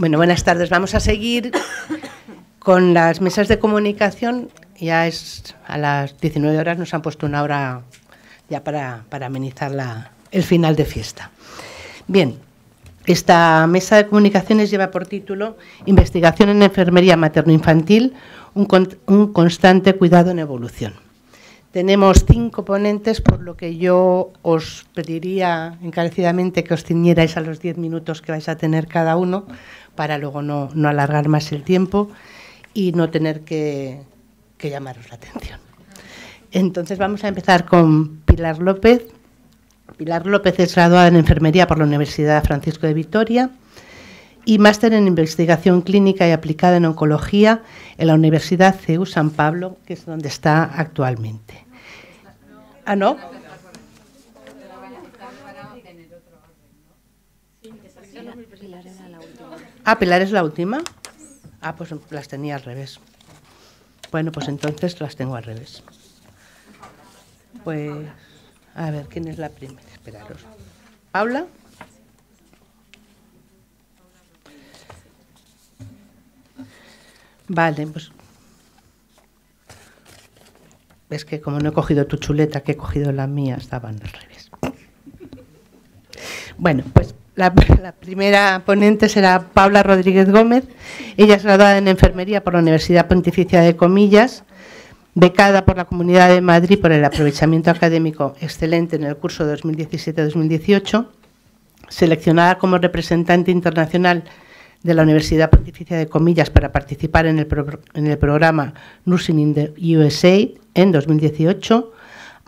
Bueno, buenas tardes. Vamos a seguir con las mesas de comunicación. Ya es a las 19 horas, nos han puesto una hora ya para, amenizar la, el final de fiesta. Bien, esta mesa de comunicaciones lleva por título Investigación en Enfermería Materno-Infantil, un, un constante cuidado en evolución. Tenemos cinco ponentes, por lo que yo os pediría encarecidamente que os ciñerais a los diez minutos que vais a tener cada uno, para luego no, alargar más el tiempo y no tener que, llamaros la atención. Entonces vamos a empezar con Pilar López. Pilar López es graduada en Enfermería por la Universidad Francisco de Vitoria y máster en Investigación Clínica y Aplicada en Oncología en la Universidad CEU San Pablo, que es donde está actualmente. Ah, no. Ah, Pilar es la última. Ah, pues las tenía al revés. Bueno, pues entonces las tengo al revés. Pues, a ver, ¿quién es la primera? Esperaros. ¿Paula? Vale, pues. Es que como no he cogido tu chuleta, que he cogido la mía, estaban al revés. Bueno, pues la, primera ponente será Paula Rodríguez Gómez. Ella es graduada en enfermería por la Universidad Pontificia de Comillas, becada por la Comunidad de Madrid por el aprovechamiento académico excelente en el curso 2017-2018, seleccionada como representante internacional de la Universidad Pontificia de Comillas para participar en el, en el programa Nursing in the USA en 2018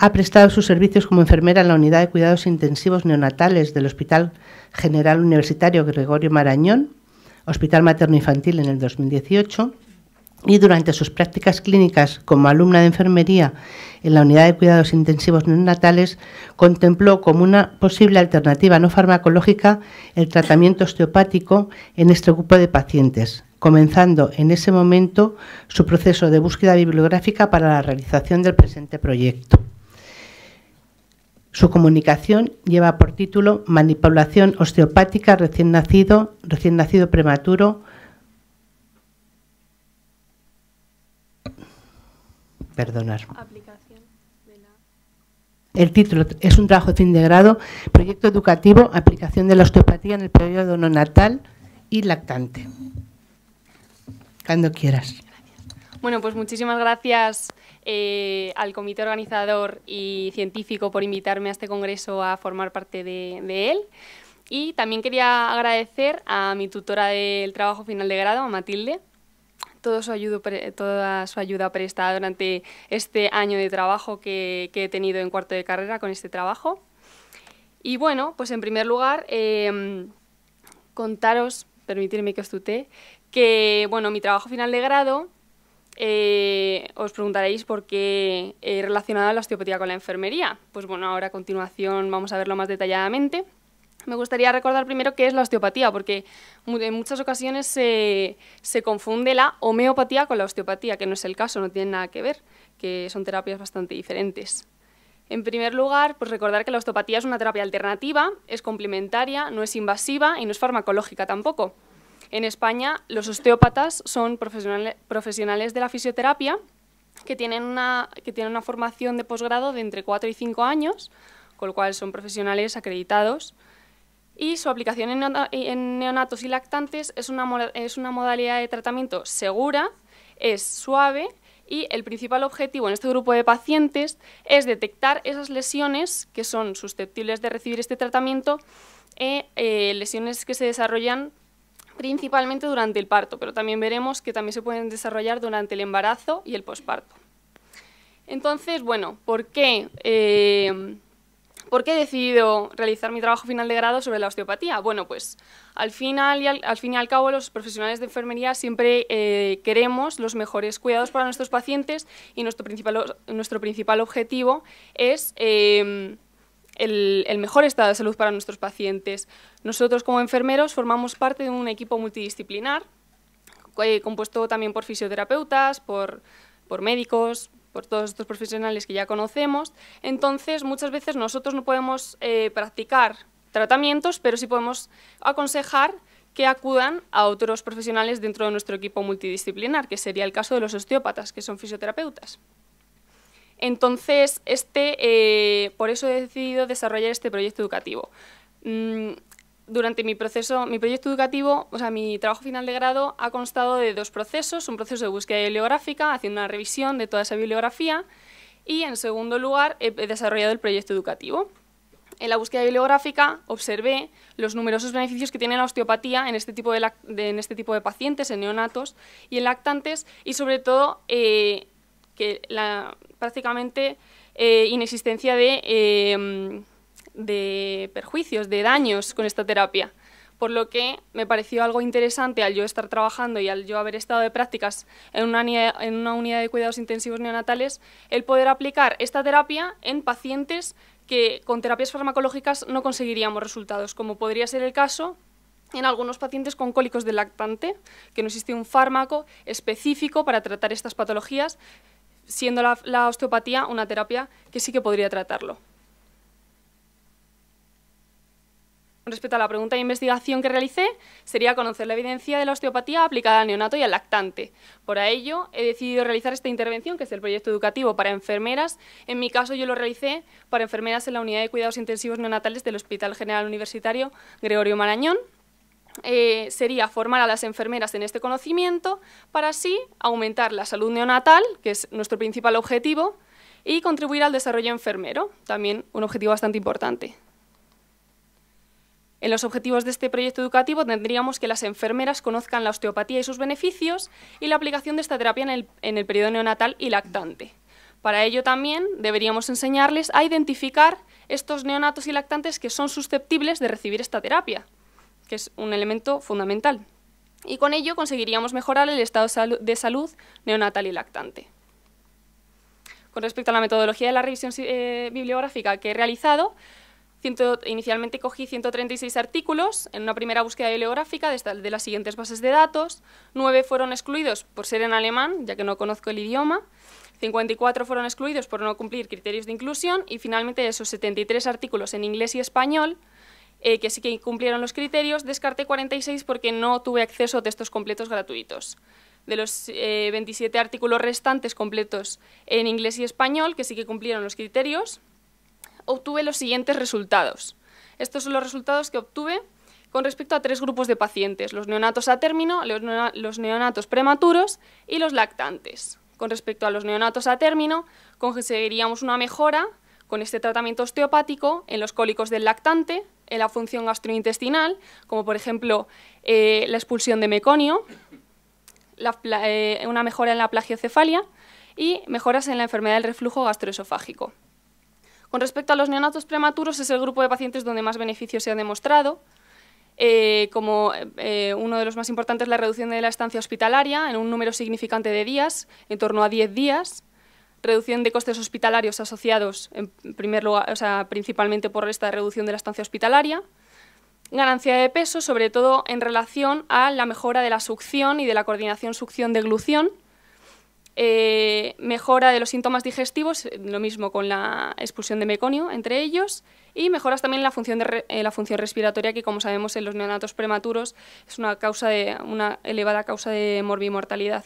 ha prestado sus servicios como enfermera en la unidad de cuidados intensivos neonatales del Hospital General Universitario Gregorio Marañón, Hospital Materno Infantil en el 2018 y durante sus prácticas clínicas como alumna de enfermería en la unidad de cuidados intensivos neonatales, contempló como una posible alternativa no farmacológica el tratamiento osteopático en este grupo de pacientes, comenzando en ese momento su proceso de búsqueda bibliográfica para la realización del presente proyecto. Su comunicación lleva por título Manipulación osteopática recién nacido, recién nacido prematuro. Perdonar. El título es un trabajo de fin de grado, proyecto educativo, aplicación de la osteopatía en el periodo natal y lactante. Cuando quieras. Bueno, pues muchísimas gracias eh, al comité organizador y científico por invitarme a este congreso a formar parte de, él. Y también quería agradecer a mi tutora del trabajo final de grado, a Matilde, todo su toda su ayuda prestada durante este año de trabajo que, he tenido en cuarto de carrera con este trabajo. Y bueno, pues en primer lugar, em, contaros, permitirme que os tuté, que bueno, mi trabajo final de grado eh, os preguntaréis por qué he relacionado la osteopatía con la enfermería. Pues bueno, ahora a continuación vamos a verlo más detalladamente. Me gustaría recordar primero qué es la osteopatía, porque en muchas ocasiones se, confunde la homeopatía con la osteopatía, que no es el caso, no tiene nada que ver, que son terapias bastante diferentes. En primer lugar, pues recordar que la osteopatía es una terapia alternativa, es complementaria, no es invasiva y no es farmacológica tampoco. En España, los osteópatas son profesionales de la fisioterapia que tienen una, que tienen una formación de posgrado de entre 4 y 5 años, con lo cual son profesionales acreditados. Y su aplicación en neonatos y lactantes es una, es una modalidad de tratamiento segura, es suave y el principal objetivo en este grupo de pacientes es detectar esas lesiones que son susceptibles de recibir este tratamiento, eh, eh lesiones que se desarrollan principalmente durante el parto, pero también veremos que también se pueden desarrollar durante el embarazo y el posparto. Entonces, bueno, ¿por qué, eh, he decidido realizar mi trabajo final de grado sobre la osteopatía? Bueno, pues al, final y al, fin y al cabo los profesionales de enfermería siempre eh, queremos los mejores cuidados para nuestros pacientes y nuestro principal, nuestro principal objetivo es... Eh, el, mejor estado de salud para nuestros pacientes. Nosotros como enfermeros formamos parte de un equipo multidisciplinar, eh, compuesto también por fisioterapeutas, por, médicos, por todos estos profesionales que ya conocemos. Entonces, muchas veces nosotros no podemos eh, practicar tratamientos, pero sí podemos aconsejar que acudan a otros profesionales dentro de nuestro equipo multidisciplinar, que sería el caso de los osteópatas, que son fisioterapeutas. Entonces, este, eh, por eso he decidido desarrollar este proyecto educativo. Mm, durante mi proceso, mi proyecto educativo, o sea, mi trabajo final de grado ha constado de dos procesos, un proceso de búsqueda bibliográfica, haciendo una revisión de toda esa bibliografía, y en segundo lugar he desarrollado el proyecto educativo. En la búsqueda bibliográfica observé los numerosos beneficios que tiene la osteopatía en este tipo de, este pacientes, en neonatos y en lactantes, y sobre todo eh, que la prácticamente eh, inexistencia em, de, perjuicios, de daños con esta terapia. Por lo que me pareció algo interesante al yo estar trabajando y al yo haber estado de prácticas en una, en una unidad de cuidados intensivos neonatales, el poder aplicar esta terapia en pacientes que con terapias farmacológicas no conseguiríamos resultados, como podría ser el caso en algunos pacientes con cólicos de lactante, que no existe un fármaco específico para tratar estas patologías, siendo la, osteopatía una terapia que sí que podría tratarlo. Respecto a la pregunta de investigación que realicé, sería conocer la evidencia de la osteopatía aplicada al neonato y al lactante. Por ello, he decidido realizar esta intervención, que es el proyecto educativo para enfermeras. En mi caso, yo lo realicé para enfermeras en la unidad de cuidados intensivos neonatales del Hospital General Universitario Gregorio Marañón, eh, sería formar a las enfermeras en este conocimiento para así aumentar la salud neonatal, que es nuestro principal objetivo, y contribuir al desarrollo enfermero, también un objetivo bastante importante. En los objetivos de este proyecto educativo tendríamos que las enfermeras conozcan la osteopatía y sus beneficios y la aplicación de esta terapia en el periodo neonatal y lactante. Para ello también deberíamos enseñarles a identificar estos neonatos y lactantes que son susceptibles de recibir esta terapia, que es un elemento fundamental. Y con ello conseguiríamos mejorar el estado de salud neonatal y lactante. Con respecto a la metodología de la revisión eh, bibliográfica que he realizado, inicialmente cogí 136 artículos en una primera búsqueda bibliográfica de, las siguientes bases de datos. Nueve fueron excluidos por ser en alemán, ya que no conozco el idioma. 54 fueron excluidos por no cumplir criterios de inclusión y finalmente esos 73 artículos en inglés y español, eh, que sí que cumplieron los criterios, descarté 46 porque no tuve acceso a textos completos gratuitos. De los 27 eh, artículos restantes completos en inglés y español, que sí que cumplieron los criterios, obtuve los siguientes resultados. Estos son los resultados que obtuve con respecto a tres grupos de pacientes, los neonatos a término, los neonatos prematuros y los lactantes. Con respecto a los neonatos a término, conseguiríamos una mejora con este tratamiento osteopático en los cólicos del lactante, en la función gastrointestinal, como por ejemplo eh, la expulsión de meconio, eh, una mejora en la plagiocefalia y mejoras en la enfermedad del reflujo gastroesofágico. Con respecto a los neonatos prematuros, es el grupo de pacientes donde más beneficios se ha demostrado. Eh, como uno de los más importantes la reducción de la estancia hospitalaria en un número significante de días, en torno a 10 días, reducción de costes hospitalarios asociados, en primer lugar, principalmente por esta reducción de la estancia hospitalaria, ganancia de peso, sobre todo en relación a la mejora de la succión y de la coordinación succión-deglución, glución, eh, mejora de los síntomas digestivos, lo mismo con la expulsión de meconio entre ellos, y mejoras también en la función, de la función respiratoria, que como sabemos en los neonatos prematuros es una, causa de, una elevada causa de morbimortalidad.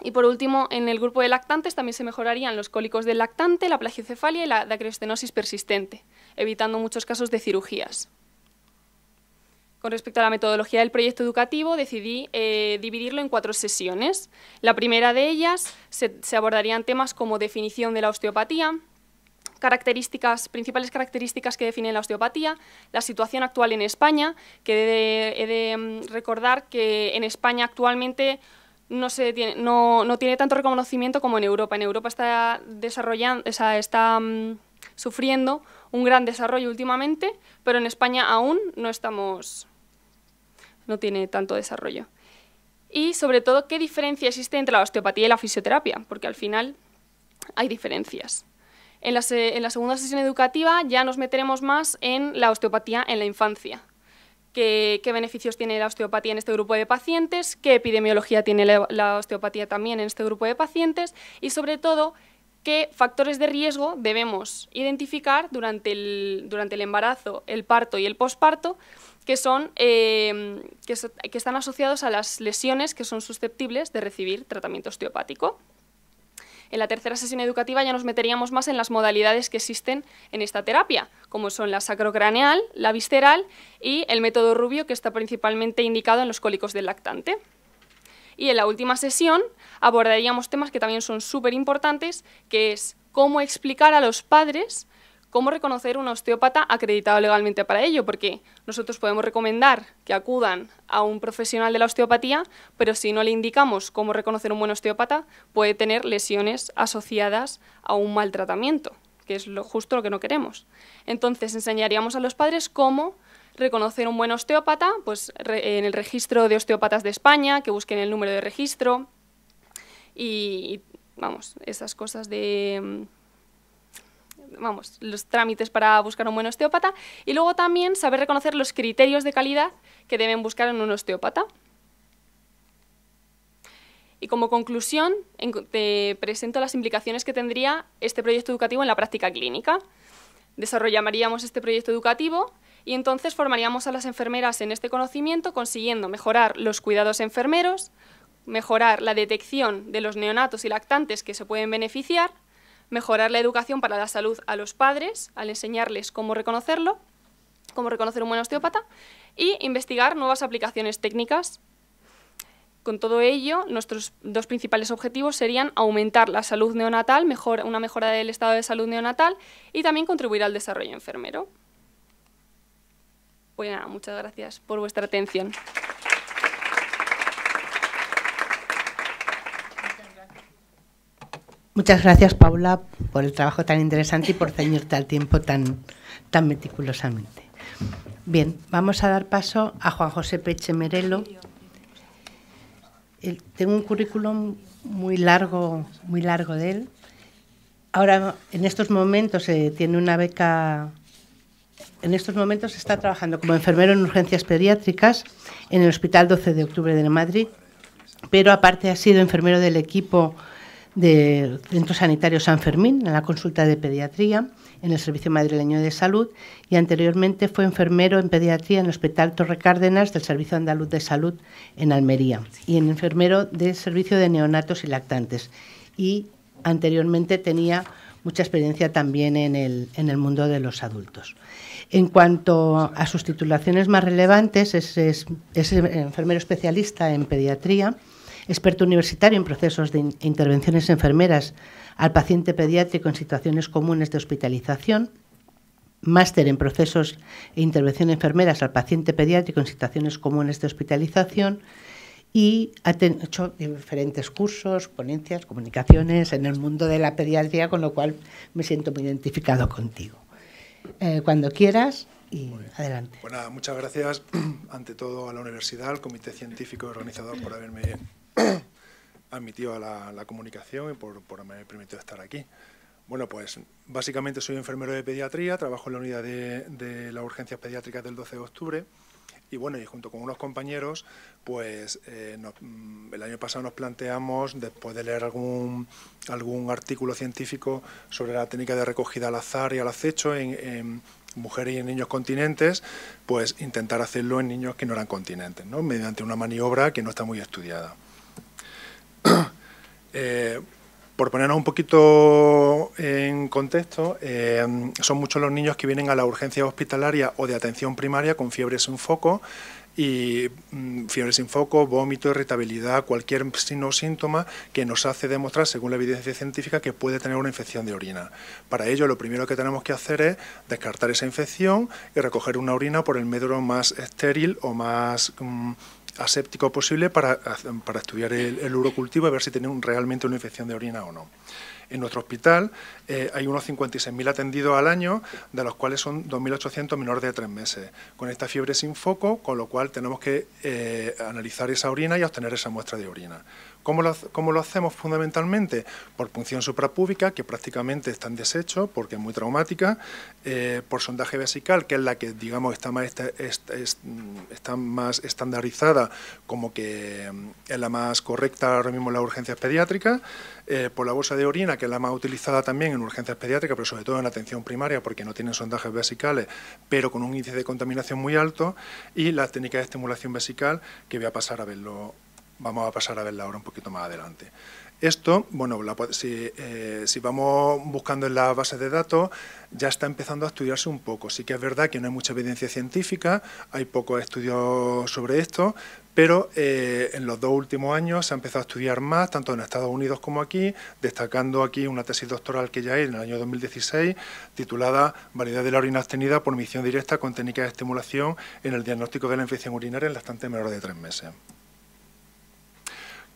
Y por último, en el grupo de lactantes también se mejorarían los cólicos del lactante, la plagiocefalia y la dacriostenosis persistente, evitando muchos casos de cirugías. Con respecto a la metodología del proyecto educativo, decidí eh, dividirlo en cuatro sesiones. La primera de ellas se, abordarían temas como definición de la osteopatía, características, principales características que definen la osteopatía, la situación actual en España, que he de mm, recordar que en España actualmente no, se tiene, no, no, tiene tanto reconocimiento como en Europa. En Europa está, desarrollando, está mm, sufriendo un gran desarrollo últimamente, pero en España aún no estamos, no tiene tanto desarrollo. Y sobre todo, ¿qué diferencia existe entre la osteopatía y la fisioterapia? Porque al final hay diferencias. En la, eh, en la segunda sesión educativa ya nos meteremos más en la osteopatía en la infancia, qué, beneficios tiene la osteopatía en este grupo de pacientes, qué epidemiología tiene la, osteopatía también en este grupo de pacientes y sobre todo qué factores de riesgo debemos identificar durante el, embarazo, el parto y el posparto eh, que están asociados a las lesiones que son susceptibles de recibir tratamiento osteopático en la tercera sesión educativa ya nos meteríamos más en las modalidades que existen en esta terapia, como son la sacrocraneal, la visceral y el método rubio, que está principalmente indicado en los cólicos del lactante. Y en la última sesión abordaríamos temas que también son súper importantes, que es cómo explicar a los padres cómo reconocer un osteópata acreditado legalmente para ello, porque nosotros podemos recomendar que acudan a un profesional de la osteopatía, pero si no le indicamos cómo reconocer un buen osteópata, puede tener lesiones asociadas a un mal tratamiento, que es lo, justo lo que no queremos. Entonces, enseñaríamos a los padres cómo reconocer un buen osteópata, pues en el registro de osteópatas de España, que busquen el número de registro y, y vamos, esas cosas de vamos, los trámites para buscar un buen osteópata y luego también saber reconocer los criterios de calidad que deben buscar en un osteópata. Y como conclusión, te presento las implicaciones que tendría este proyecto educativo en la práctica clínica. Desarrollaríamos este proyecto educativo y entonces formaríamos a las enfermeras en este conocimiento consiguiendo mejorar los cuidados enfermeros, mejorar la detección de los neonatos y lactantes que se pueden beneficiar, mejorar la educación para la salud a los padres, al enseñarles cómo reconocerlo, cómo reconocer un buen osteópata, y investigar nuevas aplicaciones técnicas. Con todo ello, nuestros dos principales objetivos serían aumentar la salud neonatal, mejor, una mejora del estado de salud neonatal y también contribuir al desarrollo enfermero. Pues muchas gracias por vuestra atención. Muchas gracias, Paula, por el trabajo tan interesante y por ceñirte al tiempo tan, tan meticulosamente. Bien, vamos a dar paso a Juan José Peche Merelo. tengo un currículum muy largo, muy largo de él. Ahora, en estos momentos, eh, tiene una beca. En estos momentos está trabajando como enfermero en urgencias pediátricas en el Hospital 12 de Octubre de Madrid, pero aparte ha sido enfermero del equipo del Centro Sanitario San Fermín, en la consulta de pediatría, en el Servicio Madrileño de Salud, y anteriormente fue enfermero en pediatría en el Hospital Torre Cárdenas del Servicio Andaluz de Salud en Almería, y en enfermero del Servicio de Neonatos y Lactantes. Y anteriormente tenía mucha experiencia también en el, mundo de los adultos. En cuanto a sus titulaciones más relevantes, es enfermero especialista en pediatría, experto universitario en procesos de intervenciones enfermeras al paciente pediátrico en situaciones comunes de hospitalización, máster en procesos e intervención enfermeras al paciente pediátrico en situaciones comunes de hospitalización y ha hecho diferentes cursos, ponencias, comunicaciones en el mundo de la pediatría, con lo cual me siento muy identificado contigo. Eh, cuando quieras y adelante. Bueno, pues muchas gracias ante todo a la universidad, al comité científico organizador por haberme admitido a la, comunicación y por, por haberme permitido estar aquí. Bueno, pues básicamente soy enfermero de pediatría, trabajo en la unidad de, de las urgencias pediátricas del 12 de octubre y bueno, y junto con unos compañeros, pues eh, mm, el año pasado nos planteamos, después de leer algún, algún artículo científico sobre la técnica de recogida al azar y al acecho en, mujeres y en niños continentes, pues intentar hacerlo en niños que no eran continentes, ¿no? mediante una maniobra que no está muy estudiada. Eh, por ponernos un poquito en contexto, eh, son muchos los niños que vienen a la urgencia hospitalaria o de atención primaria con fiebre sin foco y mm, fiebre sin foco, vómito, irritabilidad, cualquier signo síntoma que nos hace demostrar, según la evidencia científica, que puede tener una infección de orina. Para ello, lo primero que tenemos que hacer es descartar esa infección y recoger una orina por el método más estéril o más... Mm, aséptico posible para, estudiar el, urocultivo y ver si tienen realmente una infección de orina o no. En nuestro hospital eh, hay unos 56.000 atendidos al año, de los cuales son 2.800 menores de tres meses, con esta fiebre sin foco, con lo cual tenemos que eh, analizar esa orina y obtener esa muestra de orina. ¿Cómo lo, hacemos fundamentalmente? Por punción suprapúbica, que prácticamente está en desecho porque es muy traumática, eh, por sondaje vesical, que es la que digamos está más, mm, está, más estandarizada, como que mm, es la más correcta ahora mismo en las urgencias pediátricas, eh, por la bolsa de orina, que es la más utilizada también en urgencias pediátricas, pero sobre todo en la atención primaria, porque no tienen sondajes vesicales, pero con un índice de contaminación muy alto, y la técnica de estimulación vesical, que voy a pasar a verlo Vamos a pasar a verla ahora un poquito más adelante. Esto, bueno, eh, si, vamos buscando en las bases de datos, ya está empezando a estudiarse un poco. Sí que es verdad que no hay mucha evidencia científica, hay pocos estudios sobre esto, pero eh, en los dos últimos años se ha empezado a estudiar más, tanto en Estados Unidos como aquí, destacando aquí una tesis doctoral que ya hay en el año 2016, titulada Variedad de la orina obtenida por misión directa con técnicas de estimulación en el diagnóstico de la infección urinaria en lactantes menores de tres meses.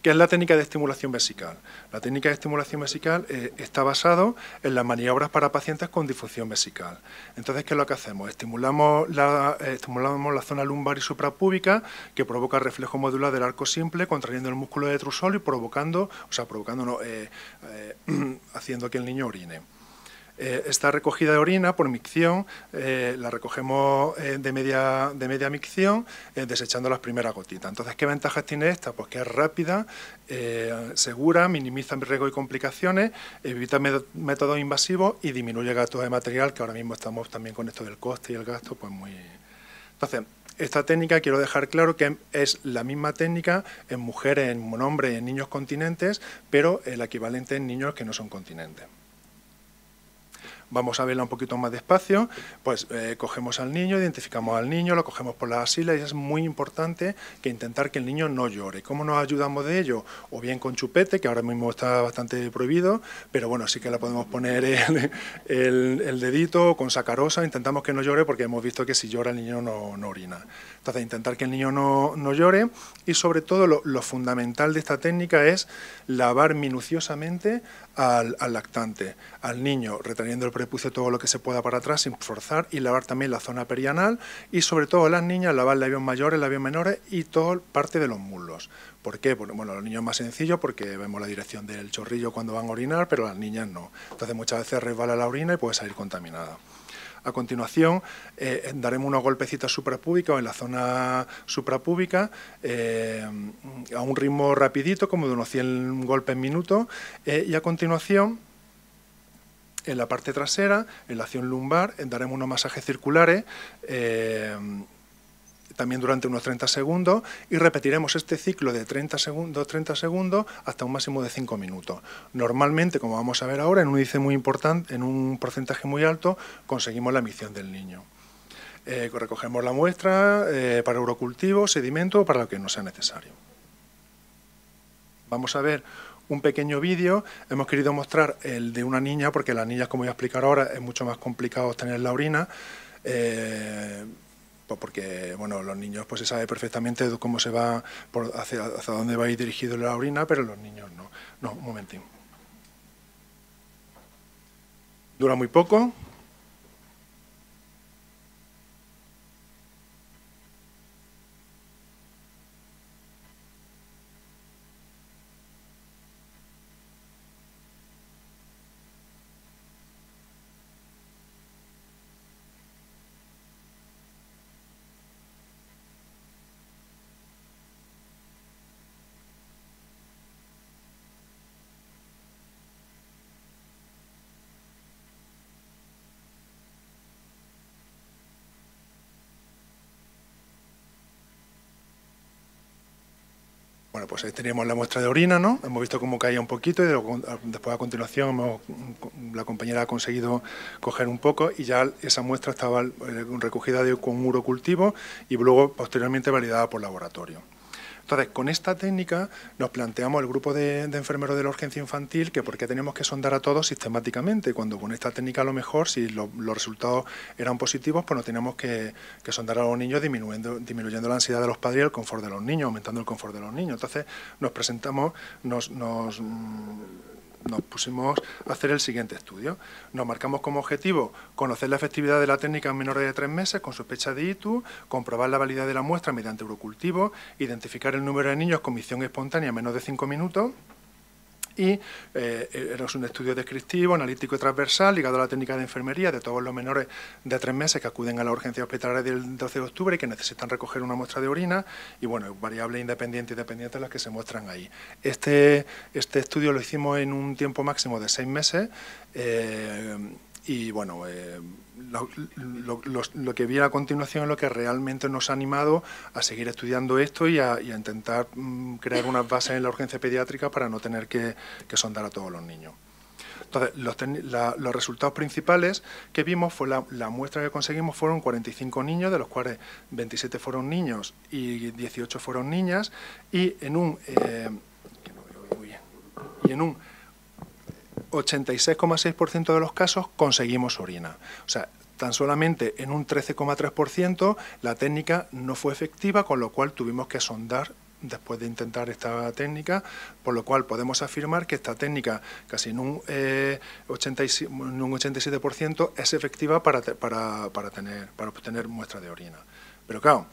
¿Qué es la técnica de estimulación vesical? La técnica de estimulación vesical eh, está basada en las maniobras para pacientes con difusión vesical. Entonces, ¿qué es lo que hacemos? Estimulamos la, eh, estimulamos la zona lumbar y suprapúbica, que provoca reflejo modular del arco simple, contrayendo el músculo trusol y provocando, o sea, provocando, eh, haciendo que el niño orine. Eh, esta recogida de orina por micción eh, la recogemos eh, de, media, de media micción desechando las primeras gotitas. Entonces, ¿qué ventajas tiene esta? Pues que es rápida, segura, minimiza riesgo y complicaciones, evita métodos invasivos y disminuye gastos de material, que ahora mismo estamos también con esto del coste y el gasto, pues muy... Entonces, esta técnica quiero dejar claro que es la misma técnica en mujeres, en hombres, en niños continentes, pero el equivalente en niños que no son continentes vamos a verla un poquito más despacio, pues eh, cogemos al niño, identificamos al niño, lo cogemos por las asilas y es muy importante que intentar que el niño no llore. ¿Cómo nos ayudamos de ello? O bien con chupete, que ahora mismo está bastante prohibido, pero bueno, sí que la podemos poner el, dedito con sacarosa, intentamos que no llore porque hemos visto que si llora el niño no, orina. Entonces, intentar que el niño no, llore y sobre todo lo, lo fundamental de esta técnica es lavar minuciosamente al, lactante, al niño, reteniendo el prepucio todo lo que se pueda para atrás sin forzar y lavar también la zona perianal y sobre todo las niñas lavar el avión mayor, el avión menor y toda parte de los muslos. ¿Por qué? Bueno, los niños es más sencillo porque vemos la dirección del chorrillo cuando van a orinar, pero las niñas no. Entonces muchas veces resbala la orina y puede salir contaminada. A continuación, daremos eh, daremos unos golpecitos o en la zona suprapúbica eh, a un ritmo rapidito, como de unos 100 golpes minuto, eh, y a continuación en la parte trasera, en la acción lumbar, daremos unos masajes circulares también durante unos 30 segundos y repetiremos este ciclo de 30 segundos, 30 segundos hasta un máximo de 5 minutos. Normalmente, como vamos a ver ahora, en un índice muy importante, en un porcentaje muy alto, conseguimos la emisión del niño. Eh, recogemos la muestra eh, para eurocultivo, sedimento, para lo que no sea necesario. Vamos a ver un pequeño vídeo. Hemos querido mostrar el de una niña, porque las niñas, como voy a explicar ahora, es mucho más complicado obtener la orina. Eh, porque bueno, los niños pues se sabe perfectamente cómo se va, por hacia, hacia dónde va a ir dirigido la orina, pero los niños no. No, un momentín. Dura muy poco, pues ahí teníamos la muestra de orina, ¿no? Hemos visto cómo caía un poquito y después a continuación la compañera ha conseguido coger un poco y ya esa muestra estaba eh, recogida con un cultivo y luego posteriormente validada por laboratorio. Entonces, con esta técnica nos planteamos el grupo de, enfermeros de la urgencia infantil que por qué tenemos que sondar a todos sistemáticamente, cuando con esta técnica a lo mejor, si los resultados eran positivos, pues no teníamos que, sondar a los niños disminuyendo, la ansiedad de los padres y el confort de los niños, aumentando el confort de los niños. Entonces, nos presentamos, nos nos pusimos a hacer el siguiente estudio. Nos marcamos como objetivo conocer la efectividad de la técnica en menores de tres meses con sospecha de ITU, comprobar la validez de la muestra mediante eurocultivo, identificar el número de niños con misión espontánea menos de cinco minutos y eh, era un estudio descriptivo, analítico y transversal ligado a la técnica de enfermería de todos los menores de tres meses que acuden a la urgencia hospitalaria del 12 de octubre y que necesitan recoger una muestra de orina y bueno, variables independientes y dependientes las que se muestran ahí. Este, este estudio lo hicimos en un tiempo máximo de seis meses. Eh, y bueno, eh, lo, que vi a continuación es lo que realmente nos ha animado a seguir estudiando esto y a, intentar mm, crear unas bases en la urgencia pediátrica para no tener que, sondar a todos los niños. Entonces, los, resultados principales que vimos, fue la, muestra que conseguimos fueron 45 niños, de los cuales 27 fueron niños y 18 fueron niñas, y en un, eh, y en un 86,6% de los casos conseguimos orina. O sea, tan solamente en un 13,3% la técnica no fue efectiva, con lo cual tuvimos que sondar después de intentar esta técnica, por lo cual podemos afirmar que esta técnica casi en un, 87, eh, es efectiva para, tener, para obtener muestra de orina. Pero claro,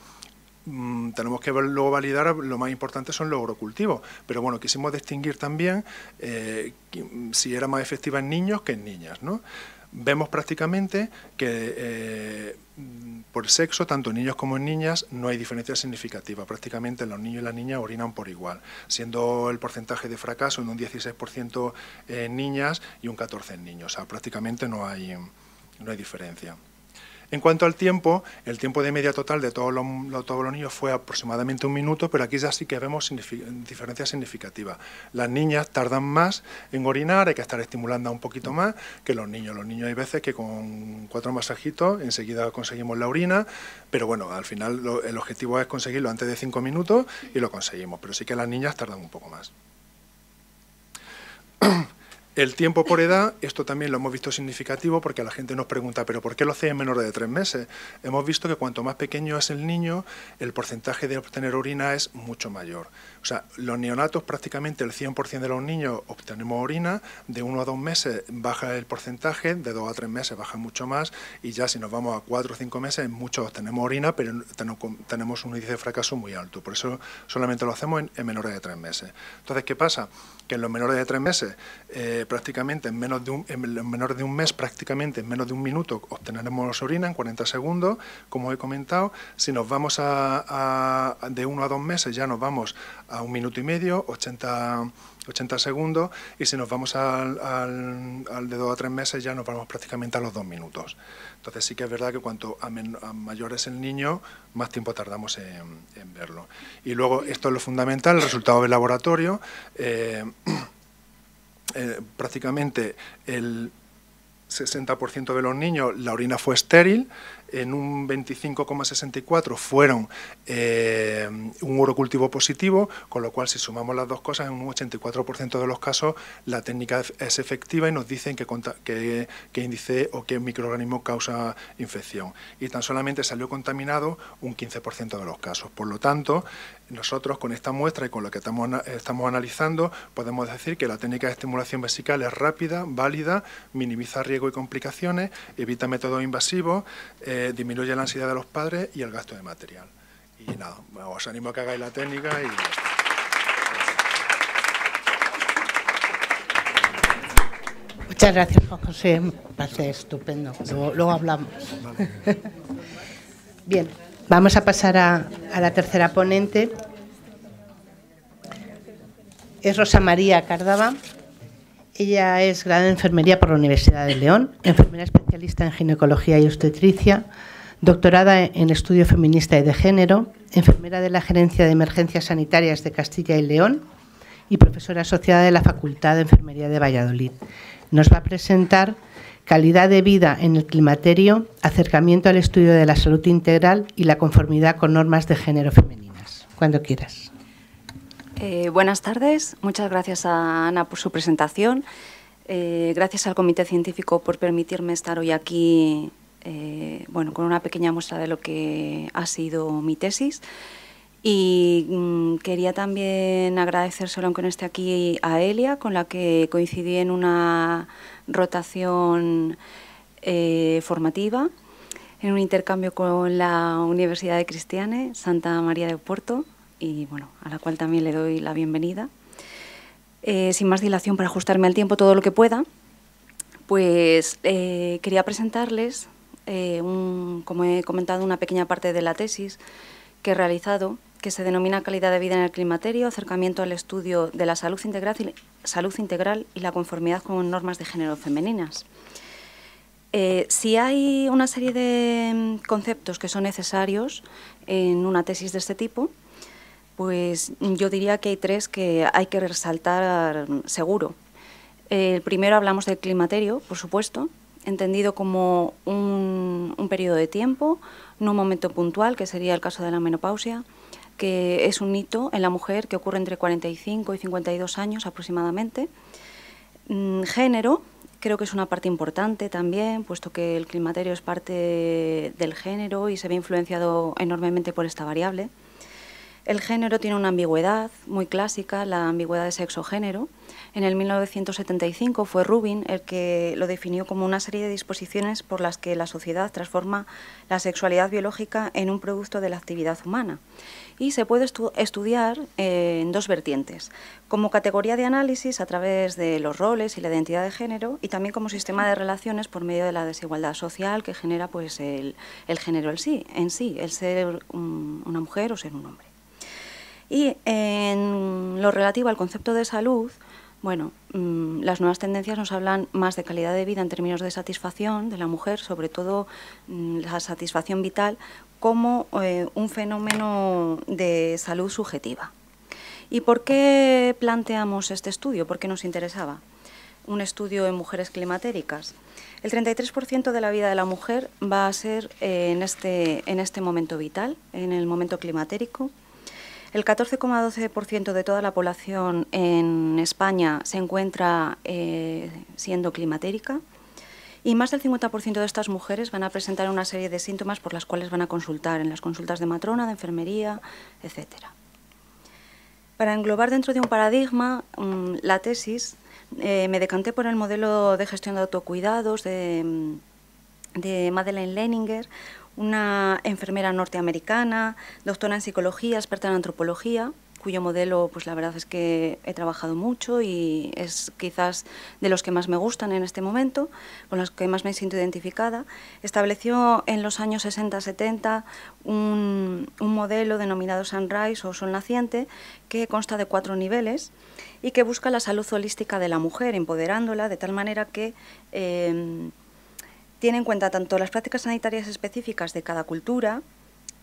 Mm, tenemos que luego validar, lo más importante son los agrocultivos, pero bueno, quisimos distinguir también eh, si era más efectiva en niños que en niñas, ¿no? Vemos prácticamente que eh, por sexo, tanto en niños como en niñas, no hay diferencia significativa. Prácticamente los niños y las niñas orinan por igual, siendo el porcentaje de fracaso en un 16% en niñas y un 14% en niños. O sea, prácticamente no hay, no hay diferencia. En cuanto al tiempo, el tiempo de media total de todos los, niños fue aproximadamente un minuto, pero aquí ya sí que vemos diferencias significativas. Las niñas tardan más en orinar, hay que estar estimulando un poquito más que los niños. Los niños hay veces que con cuatro masajitos enseguida conseguimos la orina, pero bueno, al final el objetivo es conseguirlo antes de cinco minutos y lo conseguimos, pero sí que las niñas tardan un poco más. El tiempo por edad, esto también lo hemos visto significativo porque la gente nos pregunta, ¿pero por qué lo hace en menor de tres meses? Hemos visto que cuanto más pequeño es el niño, el porcentaje de obtener orina es mucho mayor. O sea, los neonatos, prácticamente el 100% de los niños obtenemos orina, de uno a dos meses baja el porcentaje, de dos a tres meses baja mucho más, y ya si nos vamos a cuatro o cinco meses, muchos obtenemos orina, pero tenemos un índice de fracaso muy alto. Por eso solamente lo hacemos en, menores de tres meses. Entonces, ¿qué pasa? Que en los menores de tres meses... Eh, eh, prácticamente en menos de un, menor de un mes, prácticamente en menos de un minuto, obteneremos orina en 40 segundos, como he comentado. Si nos vamos a, de uno a dos meses, ya nos vamos a un minuto y medio, 80 80 segundos y si nos vamos al, de dos a tres meses ya nos vamos prácticamente a los dos minutos. Entonces sí que es verdad que cuanto a, mayor es el niño, más tiempo tardamos en, verlo. Y luego esto es lo fundamental, el resultado del laboratorio. Eh, Eh, prácticamente el 60% de los niños la orina fue estéril en un 25,64 fueron eh, un urocultivo positivo, con lo cual si sumamos las dos cosas, en un 84% de los casos la técnica es efectiva y nos dicen qué que, índice o qué microorganismo causa infección. Y tan solamente salió contaminado un 15% de los casos. Por lo tanto, nosotros con esta muestra y con lo que estamos, analizando podemos decir que la técnica de estimulación vesical es rápida, válida, minimiza riesgo y complicaciones, evita métodos invasivos, eh, disminuye la ansiedad de los padres y el gasto de material. Y nada, os animo a que hagáis la técnica y Muchas gracias, Juan José. Parece estupendo. Luego, hablamos. Bien, vamos a pasar a, la tercera ponente. Es Rosa María Cardava. Ella es grada de enfermería por la Universidad de León, enfermera especialista en ginecología y obstetricia, doctorada en estudio feminista y de género, enfermera de la Gerencia de Emergencias Sanitarias de Castilla y León y profesora asociada de la Facultad de Enfermería de Valladolid. Nos va a presentar calidad de vida en el climaterio, acercamiento al estudio de la salud integral y la conformidad con normas de género femeninas. Cuando quieras. Eh, buenas tardes. Muchas gracias a Ana por su presentación. Eh, gracias al Comité Científico por permitirme estar hoy aquí eh, bueno, con una pequeña muestra de lo que ha sido mi tesis. Y mm, quería también agradecer, solo aunque no esté aquí, a Elia, con la que coincidí en una rotación formativa, en un intercambio con la Universidad de Cristiane, Santa María de Oporto y bueno, a la cual también le doy la bienvenida. Eh, sin más dilación, para ajustarme al tiempo todo lo que pueda, pues eh, quería presentarles, eh, un, como he comentado, una pequeña parte de la tesis que he realizado, que se denomina Calidad de vida en el climaterio, acercamiento al estudio de la salud integral y, salud integral y la conformidad con normas de género femeninas. si hay una serie de conceptos que son necesarios en una tesis de este tipo, pues yo diría que hay tres que hay que resaltar mm, seguro. El primero hablamos del climaterio, por supuesto, entendido como un, periodo de tiempo, no un momento puntual, que sería el caso de la menopausia, que es un hito en la mujer que ocurre entre 45 y 52 años aproximadamente. Mm, género, creo que es una parte importante también, puesto que el climaterio es parte del género y se ve influenciado enormemente por esta variable. El género tiene una ambigüedad muy clásica, la ambigüedad de sexo-género. En el 1975 fue Rubin el que lo definió como una serie de disposiciones por las que la sociedad transforma la sexualidad biológica en un producto de la actividad humana. Y se puede estudiar eh, en dos vertientes, como categoría de análisis a través de los roles y la identidad de género y también como sistema de relaciones por medio de la desigualdad social que genera pues, el, género sí, en sí, el ser una mujer o ser un hombre. Y en lo relativo al concepto de salud, bueno, mm, las nuevas tendencias nos hablan más de calidad de vida en términos de satisfacción de la mujer, sobre todo mm, la satisfacción vital, como eh, un fenómeno de salud subjetiva. ¿Y por qué planteamos este estudio? ¿Por qué nos interesaba? Un estudio en mujeres climatéricas. El 33% de la vida de la mujer va a ser en este, este momento vital, en el momento climatérico. El 14,12% de toda la población en España se encuentra eh, siendo climatérica y más del 50% de estas mujeres van a presentar una serie de síntomas por las cuales van a consultar en las consultas de matrona, de enfermería, etc. Para englobar dentro de un paradigma mm, la tesis, eh, me decanté por el modelo de gestión de autocuidados de, mm, de Madeleine Leninger, una enfermera norteamericana, doctora en psicología, experta en antropología, cuyo modelo, pues la verdad es que he trabajado mucho y es quizás de los que más me gustan en este momento, con los que más me siento identificada, estableció en los años 60-70 un, modelo denominado Sunrise o Sol Naciente, que consta de cuatro niveles y que busca la salud holística de la mujer, empoderándola de tal manera que... Eh, tiene en cuenta tanto las prácticas sanitarias específicas de cada cultura,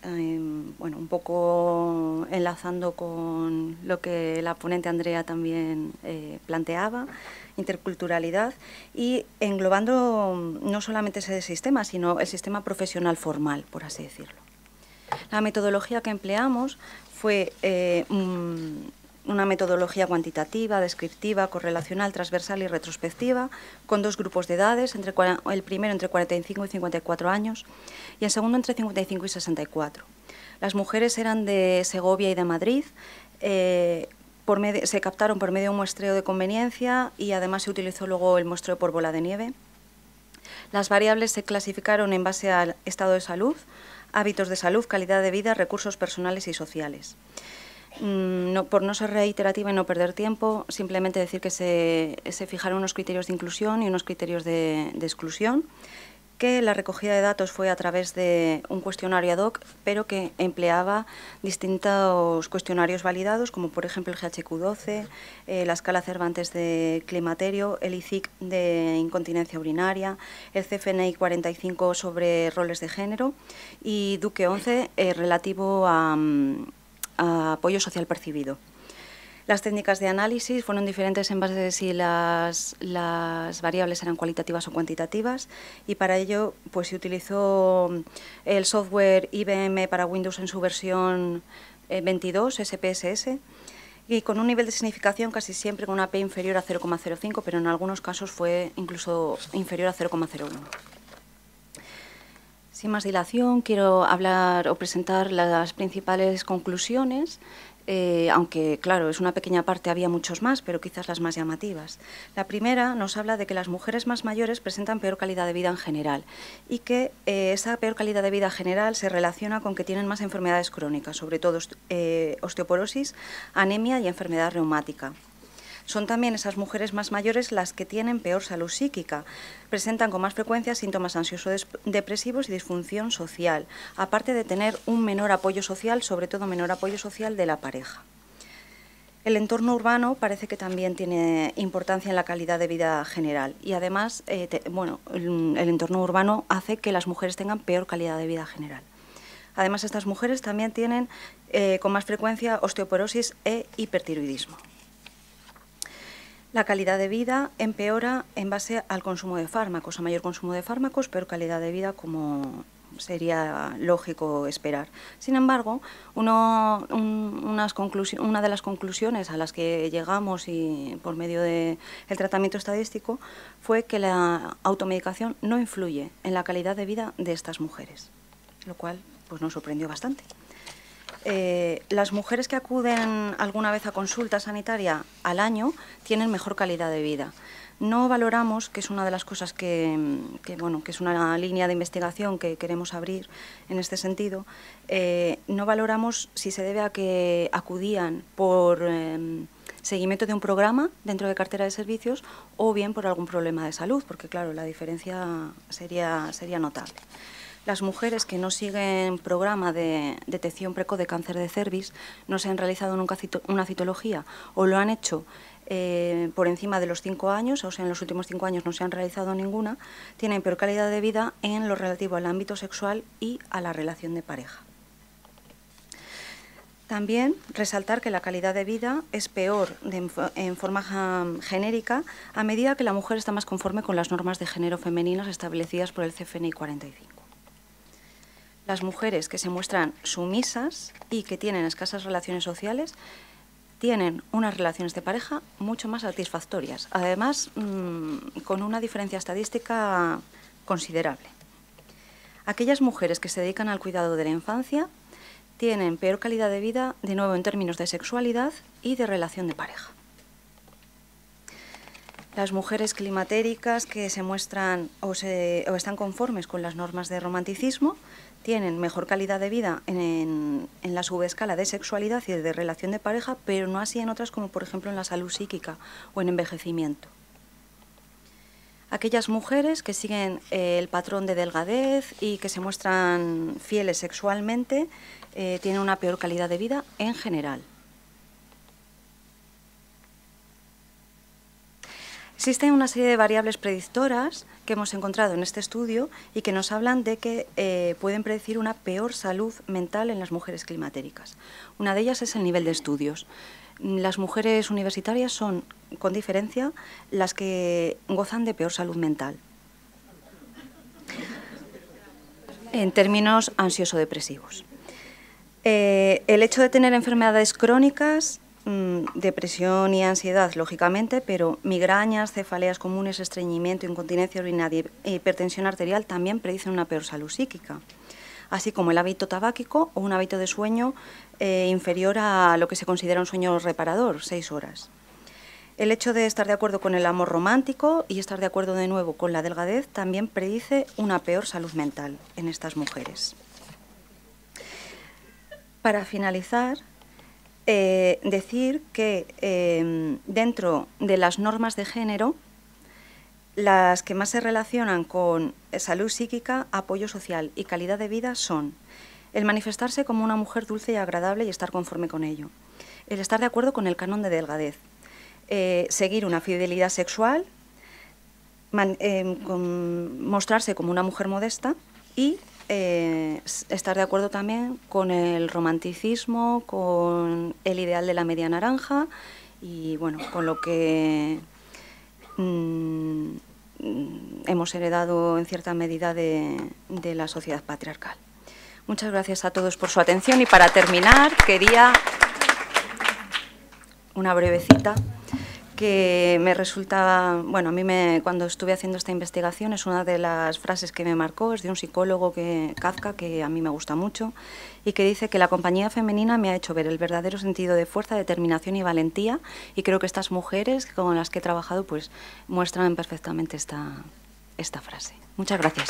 em, bueno, un poco enlazando con lo que la ponente Andrea también eh, planteaba, interculturalidad, y englobando mm, no solamente ese sistema, sino el sistema profesional formal, por así decirlo. La metodología que empleamos fue eh, mm, una metodología cuantitativa, descriptiva, correlacional, transversal y retrospectiva, con dos grupos de edades, entre, el primero entre 45 y 54 años y el segundo entre 55 y 64. Las mujeres eran de Segovia y de Madrid, eh, se captaron por medio de un muestreo de conveniencia y además se utilizó luego el muestreo por bola de nieve. Las variables se clasificaron en base al estado de salud, hábitos de salud, calidad de vida, recursos personales y sociales. Mm, no, por no ser reiterativa y no perder tiempo, simplemente decir que se, fijaron unos criterios de inclusión y unos criterios de, exclusión, que la recogida de datos fue a través de un cuestionario ad hoc, pero que empleaba distintos cuestionarios validados, como por ejemplo el GHQ-12, eh, la escala Cervantes de climaterio, el ICIC de incontinencia urinaria, el CFNI 45 sobre roles de género y Duque 11 eh, relativo a... Mm, apoyo social percibido. Las técnicas de análisis fueron diferentes en base a si las, variables eran cualitativas o cuantitativas y para ello pues, se utilizó el software IBM para Windows en su versión 22, eh, SPSS, y con un nivel de significación casi siempre con una P inferior a 0,05, pero en algunos casos fue incluso inferior a 0,01. Sin más dilación, quiero hablar o presentar las principales conclusiones, eh, aunque, claro, es una pequeña parte, había muchos más, pero quizás las más llamativas. La primera nos habla de que las mujeres más mayores presentan peor calidad de vida en general y que eh, esa peor calidad de vida general se relaciona con que tienen más enfermedades crónicas, sobre todo eh, osteoporosis, anemia y enfermedad reumática. Son también esas mujeres más mayores las que tienen peor salud psíquica. Presentan con más frecuencia síntomas ansiosos depresivos y disfunción social, aparte de tener un menor apoyo social, sobre todo menor apoyo social de la pareja. El entorno urbano parece que también tiene importancia en la calidad de vida general y además eh, bueno, el, entorno urbano hace que las mujeres tengan peor calidad de vida general. Además, estas mujeres también tienen eh, con más frecuencia osteoporosis e hipertiroidismo. La calidad de vida empeora en base al consumo de fármacos. A mayor consumo de fármacos, peor calidad de vida como sería lógico esperar. Sin embargo, una de las conclusiones a las que llegamos y por medio del tratamiento estadístico fue que la automedicación no influye en la calidad de vida de estas mujeres, lo cual pues, nos sorprendió bastante. Eh, las mujeres que acuden alguna vez a consulta sanitaria al año tienen mejor calidad de vida. No valoramos, que es una de las cosas que, bueno, que es una línea de investigación que queremos abrir en este sentido, eh, no valoramos si se debe a que acudían por eh, seguimiento de un programa dentro de cartera de servicios o bien por algún problema de salud, porque claro, la diferencia sería, sería notable. Las mujeres que no siguen programa de detección precoz de cáncer de cervix no se han realizado nunca una citología o lo han hecho eh, por encima de los cinco años, o sea, en los últimos cinco años no se han realizado ninguna, tienen peor calidad de vida en lo relativo al ámbito sexual y a la relación de pareja. También resaltar que la calidad de vida es peor en forma genérica a medida que la mujer está más conforme con las normas de género femeninas establecidas por el CFNI 45 las mujeres que se muestran sumisas y que tienen escasas relaciones sociales tienen unas relaciones de pareja mucho más satisfactorias, además mm, con una diferencia estadística considerable. Aquellas mujeres que se dedican al cuidado de la infancia tienen peor calidad de vida, de nuevo en términos de sexualidad y de relación de pareja. Las mujeres climatéricas que se muestran o están conformes con las normas de romanticismo tienen mejor calidad de vida en, la subescala de sexualidad y de relación de pareja, pero no así en otras como por ejemplo en la salud psíquica o en envejecimiento. Aquellas mujeres que siguen eh, el patrón de delgadez y que se muestran fieles sexualmente eh, tienen una peor calidad de vida en general. Existen una serie de variables predictoras que hemos encontrado en este estudio y que nos hablan de que eh, pueden predecir una peor salud mental en las mujeres climatéricas. Una de ellas es el nivel de estudios. Las mujeres universitarias son, con diferencia, las que gozan de peor salud mental. En términos ansioso-depresivos. Eh, el hecho de tener enfermedades crónicas Mm, depresión y ansiedad, lógicamente, pero migrañas, cefaleas comunes, estreñimiento, incontinencia urinaria e hipertensión arterial también predicen una peor salud psíquica así como el hábito tabáquico o un hábito de sueño eh, inferior a lo que se considera un sueño reparador, seis horas. El hecho de estar de acuerdo con el amor romántico y estar de acuerdo de nuevo con la delgadez también predice una peor salud mental en estas mujeres. Para finalizar, eh, decir que em, dentro de las normas de género, las que más se relacionan con salud psíquica, apoyo social y calidad de vida son el manifestarse como una mujer dulce y agradable y estar conforme con ello, el estar de acuerdo con el canon de delgadez, eh, seguir una fidelidad sexual, em, mostrarse como una mujer modesta y eh, estar de acuerdo también con el romanticismo, con el ideal de la media naranja y bueno, con lo que mm, hemos heredado en cierta medida de, de la sociedad patriarcal. Muchas gracias a todos por su atención y para terminar quería una brevecita que me resulta, bueno, a mí me, cuando estuve haciendo esta investigación es una de las frases que me marcó, es de un psicólogo que, Kafka, que a mí me gusta mucho, y que dice que la compañía femenina me ha hecho ver el verdadero sentido de fuerza, determinación y valentía, y creo que estas mujeres con las que he trabajado pues muestran perfectamente esta, esta frase. Muchas gracias.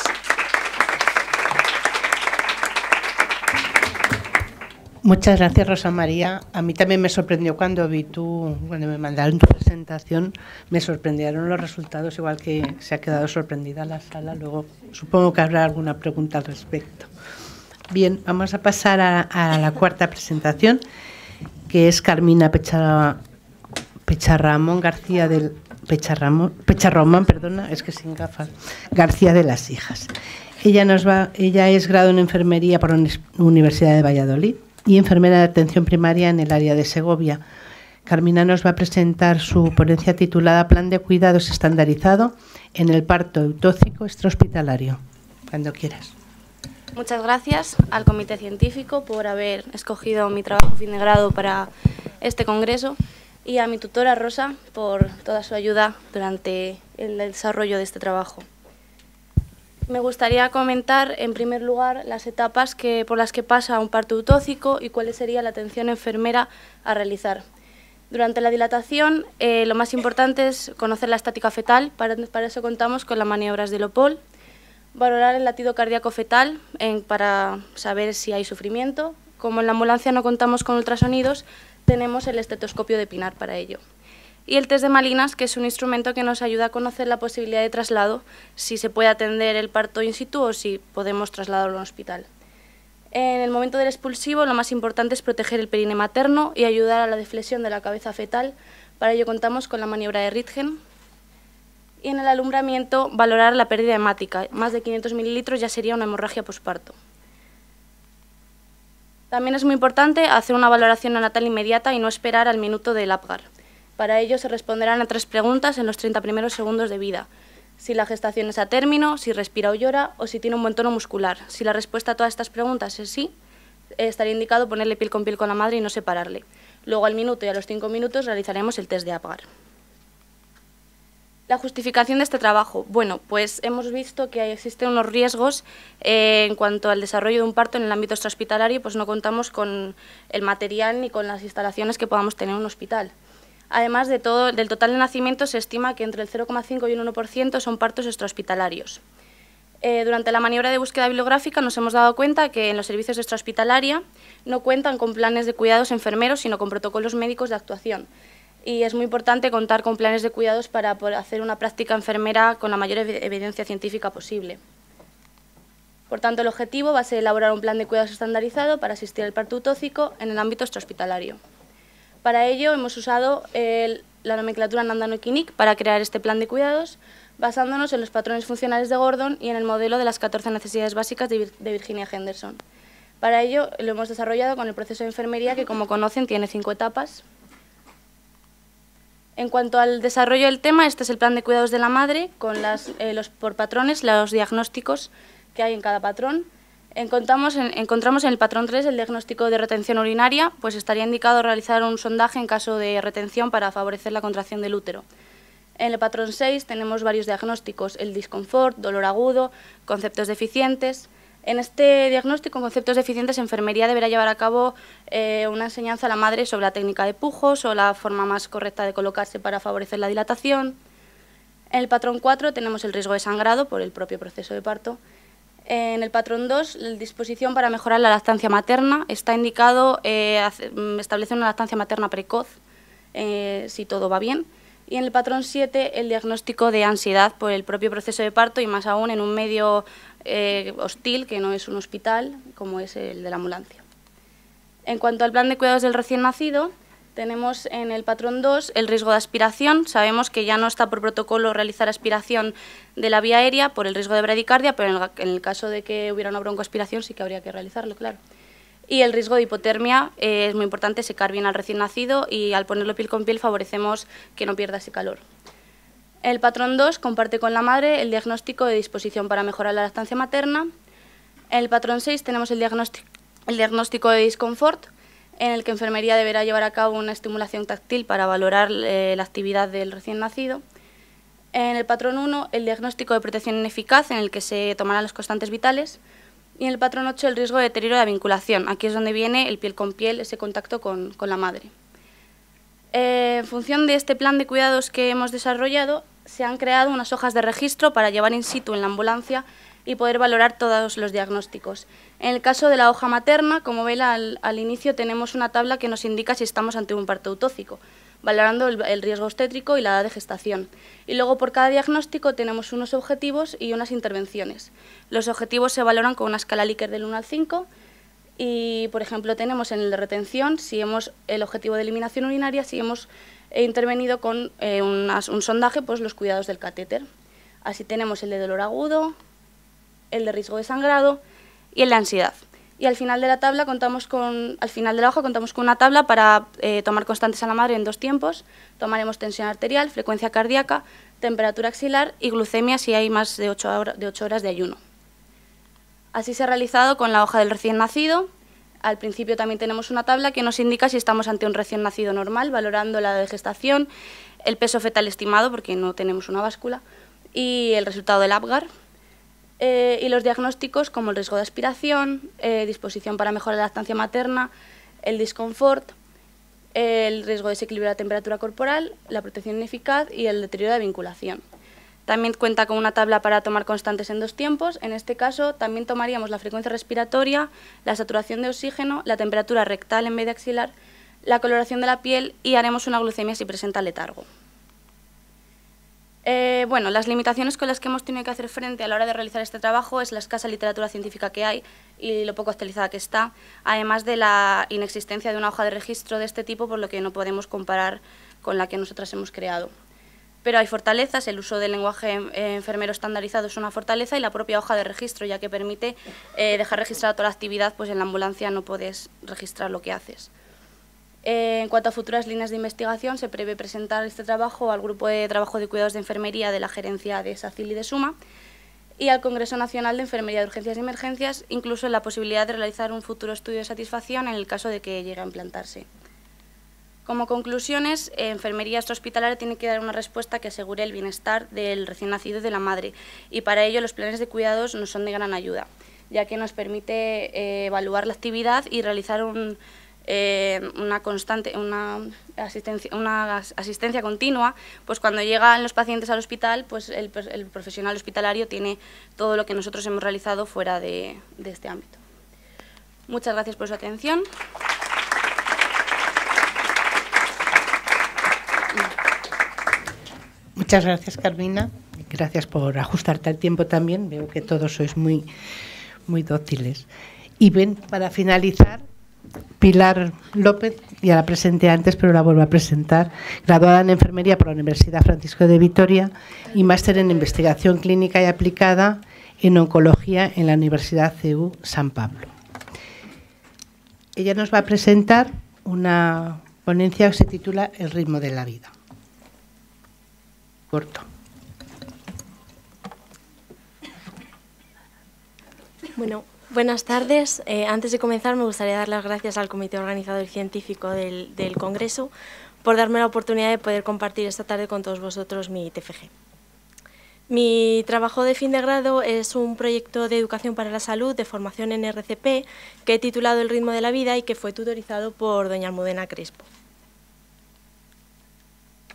Muchas gracias, Rosa María. A mí también me sorprendió cuando vi tú, cuando me mandaron tu presentación, me sorprendieron los resultados, igual que se ha quedado sorprendida la sala. Luego supongo que habrá alguna pregunta al respecto. Bien, vamos a pasar a, la cuarta presentación, que es Carmina pechar Pecharramón García del Pecharramón, perdona, es que sin gafas, García de las Hijas. Ella, nos va, ella es grado en enfermería por la Universidad de Valladolid y enfermera de atención primaria en el área de Segovia. Carmina nos va a presentar su ponencia titulada Plan de cuidados estandarizado en el parto eutóxico extrahospitalario. Cuando quieras. Muchas gracias al Comité Científico por haber escogido mi trabajo fin de grado para este congreso y a mi tutora Rosa por toda su ayuda durante el desarrollo de este trabajo. Me gustaría comentar, en primer lugar, las etapas por las que pasa un parto utóxico y cuál sería la atención enfermera a realizar. Durante la dilatación, eh, lo más importante es conocer la estática fetal, para, eso contamos con las maniobras de Lopol, valorar el latido cardíaco fetal para saber si hay sufrimiento. Como en la ambulancia no contamos con ultrasonidos, tenemos el estetoscopio de Pinar para ello y el test de Malinas, que es un instrumento que nos ayuda a conocer la posibilidad de traslado, si se puede atender el parto in situ o si podemos trasladarlo a un hospital. En el momento del expulsivo, lo más importante es proteger el perine materno y ayudar a la deflexión de la cabeza fetal. Para ello contamos con la maniobra de Ritgen. Y en el alumbramiento, valorar la pérdida hemática. Más de 500 mililitros ya sería una hemorragia posparto. También es muy importante hacer una valoración neonatal inmediata y no esperar al minuto del APGAR. Para ello se responderán a tres preguntas en los 30 primeros segundos de vida. Si la gestación es a término, si respira o llora o si tiene un buen tono muscular. Si la respuesta a todas estas preguntas es sí, eh, estaría indicado ponerle piel con piel con la madre y no separarle. Luego al minuto y a los cinco minutos realizaremos el test de Apgar. La justificación de este trabajo. Bueno, pues hemos visto que existen unos riesgos eh, en cuanto al desarrollo de un parto en el ámbito extrahospitalario, pues no contamos con el material ni con las instalaciones que podamos tener en un hospital. Además de todo, del total de nacimientos se estima que entre el 0,5 y el 1% son partos extrahospitalarios. Eh, durante la maniobra de búsqueda bibliográfica nos hemos dado cuenta que en los servicios de extrahospitalaria no cuentan con planes de cuidados enfermeros, sino con protocolos médicos de actuación. Y es muy importante contar con planes de cuidados para hacer una práctica enfermera con la mayor evidencia científica posible. Por tanto, el objetivo va a ser elaborar un plan de cuidados estandarizado para asistir al parto utóxico en el ámbito extrahospitalario. Para ello hemos usado la nomenclatura Nandano-Kinik para crear este plan de cuidados, basándonos en los patrones funcionales de Gordon y en el modelo de las 14 necesidades básicas de, Virginia Henderson. Para ello lo hemos desarrollado con el proceso de enfermería que, como conocen, tiene cinco etapas. En cuanto al desarrollo del tema, este es el plan de cuidados de la madre, con eh, los, por patrones, los diagnósticos que hay en cada patrón, Encontramos en, el patrón 3 el diagnóstico de retención urinaria, pues estaría indicado realizar un sondaje en caso de retención para favorecer la contracción del útero. En el patrón 6 tenemos varios diagnósticos, el disconfort, dolor agudo, conceptos deficientes. En este diagnóstico, conceptos deficientes, enfermería deberá llevar a cabo eh, una enseñanza a la madre sobre la técnica de pujos o la forma más correcta de colocarse para favorecer la dilatación. En el patrón 4 tenemos el riesgo de sangrado por el propio proceso de parto. En el patrón 2, la disposición para mejorar la lactancia materna, está indicado eh, mm, establecer una lactancia materna precoz, eh, si todo va bien. Y en el patrón 7, el diagnóstico de ansiedad por el propio proceso de parto y más aún en un medio eh, hostil, que no es un hospital, como es el de la ambulancia. En cuanto al plan de cuidados del recién nacido, tenemos en el patrón 2 el riesgo de aspiración. Sabemos que ya no está por protocolo realizar aspiración de la vía aérea por el riesgo de bradicardia, pero en el, caso de que hubiera una broncoaspiración sí que habría que realizarlo, claro. Y el riesgo de hipotermia eh, es muy importante secar bien al recién nacido y al ponerlo piel con piel favorecemos que no pierda ese calor. El patrón 2 comparte con la madre el diagnóstico de disposición para mejorar la lactancia materna. En el patrón 6 tenemos el, diagnóstico, el diagnóstico de disconfort en el que enfermería deberá llevar a cabo una estimulación táctil para valorar eh, la actividad del recién nacido. En el patrón 1, el diagnóstico de protección ineficaz, en el que se tomarán las constantes vitales. Y en el patrón 8, el riesgo de deterioro de la vinculación. Aquí es donde viene el piel con piel, ese contacto con, la madre. Eh, en función de este plan de cuidados que hemos desarrollado, se han creado unas hojas de registro para llevar in situ en la ambulancia y poder valorar todos los diagnósticos. En el caso de la hoja materna, como ven al, inicio tenemos una tabla que nos indica si estamos ante un parto eutóxico, valorando el, riesgo obstétrico y la edad de gestación. Y luego por cada diagnóstico tenemos unos objetivos y unas intervenciones. Los objetivos se valoran con una escala Likert del 1 al 5 y, por ejemplo, tenemos en el de retención si hemos, el objetivo de eliminación urinaria si hemos eh, intervenido con eh, un sondaje, pues los cuidados del catéter. Así tenemos el de dolor agudo, el de riesgo de sangrado, y en la ansiedad. Y al final de la tabla contamos con, al final hoja contamos con una tabla para eh, tomar constantes a la madre en dos tiempos. Tomaremos tensión arterial, frecuencia cardíaca, temperatura axilar y glucemia si hay más de 8, horas de ayuno. Así se ha realizado con la hoja del recién nacido. Al principio también tenemos una tabla que nos indica si estamos ante un recién nacido normal, valorando la de gestación, el peso fetal estimado, porque no tenemos una báscula, y el resultado del APGAR, eh, y los diagnósticos como el riesgo de aspiración, eh, disposición para mejorar la lactancia materna, el disconfort, el riesgo de desequilibrio de la temperatura corporal, la protección ineficaz y el deterioro de vinculación. También cuenta con una tabla para tomar constantes en dos tiempos. En este caso, también tomaríamos la frecuencia respiratoria, la saturación de oxígeno, la temperatura rectal en vez axilar, la coloración de la piel y haremos una glucemia si presenta letargo. Eh, bueno, las limitaciones con las que hemos tenido que hacer frente a la hora de realizar este trabajo es la escasa literatura científica que hay y lo poco actualizada que está, además de la inexistencia de una hoja de registro de este tipo, por lo que no podemos comparar con la que nosotras hemos creado. Pero hay fortalezas, el uso del lenguaje enfermero estandarizado es una fortaleza y la propia hoja de registro, ya que permite eh, dejar registrada toda la actividad, pues en la ambulancia no puedes registrar lo que haces. Eh, en cuanto a futuras líneas de investigación, se prevé presentar este trabajo al Grupo de Trabajo de Cuidados de Enfermería de la Gerencia de SACIL y de SUMA y al Congreso Nacional de Enfermería de Urgencias y Emergencias, incluso en la posibilidad de realizar un futuro estudio de satisfacción en el caso de que llegue a implantarse. Como conclusiones, eh, Enfermería Extrahospitalaria tiene que dar una respuesta que asegure el bienestar del recién nacido y de la madre, y para ello los planes de cuidados nos son de gran ayuda, ya que nos permite eh, evaluar la actividad y realizar un eh, una constante, una asistencia, una asistencia continua, pues cuando llegan los pacientes al hospital, pues el, profesional hospitalario tiene todo lo que nosotros hemos realizado fuera de, este ámbito. Muchas gracias por su atención. Muchas gracias, Carmina. Gracias por ajustarte al tiempo también. Veo que todos sois muy, muy dóciles. Y ven, para finalizar, Pilar López, ya la presenté antes, pero la vuelvo a presentar, graduada en Enfermería por la Universidad Francisco de Vitoria y máster en Investigación Clínica y Aplicada en Oncología en la Universidad CEU San Pablo. Ella nos va a presentar una ponencia que se titula El ritmo de la vida. Corto. Bueno, Buenas tardes. Eh, antes de comenzar, me gustaría dar las gracias al Comité Organizador Científico del, del, Congreso por darme la oportunidad de poder compartir esta tarde con todos vosotros mi TFG. Mi trabajo de fin de grado es un proyecto de educación para la salud de formación en RCP que he titulado El ritmo de la vida y que fue tutorizado por doña Almudena Crespo.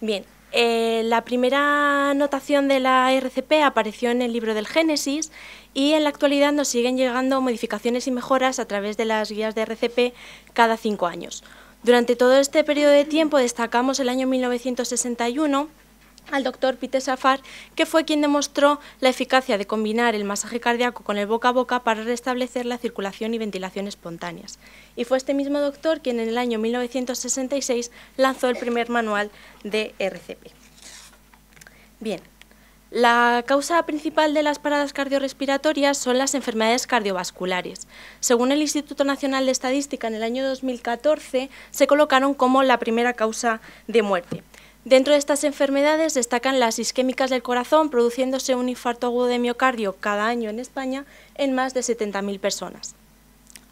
Bien, eh, la primera notación de la RCP apareció en el libro del Génesis y en la actualidad nos siguen llegando modificaciones y mejoras a través de las guías de RCP cada cinco años. Durante todo este periodo de tiempo destacamos el año 1961 al doctor Peter Safar, que fue quien demostró la eficacia de combinar el masaje cardíaco con el boca a boca para restablecer la circulación y ventilación espontáneas. Y fue este mismo doctor quien en el año 1966 lanzó el primer manual de RCP. Bien, la causa principal de las paradas cardiorrespiratorias son las enfermedades cardiovasculares. Según el Instituto Nacional de Estadística, en el año 2014 se colocaron como la primera causa de muerte. Dentro de estas enfermedades destacan las isquémicas del corazón, produciéndose un infarto agudo de miocardio cada año en España en más de 70.000 personas.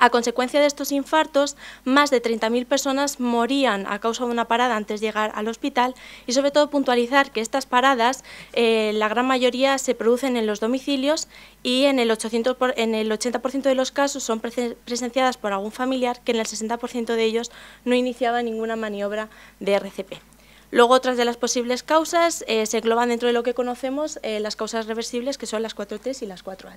A consecuencia de estos infartos, más de 30.000 personas morían a causa de una parada antes de llegar al hospital y sobre todo puntualizar que estas paradas, eh, la gran mayoría se producen en los domicilios y en el, 800 80% de los casos son presenciadas por algún familiar que en el 60% de ellos no iniciaba ninguna maniobra de RCP. Luego, otras de las posibles causas eh, se engloban dentro de lo que conocemos eh, las causas reversibles, que son las 4T y las 4H.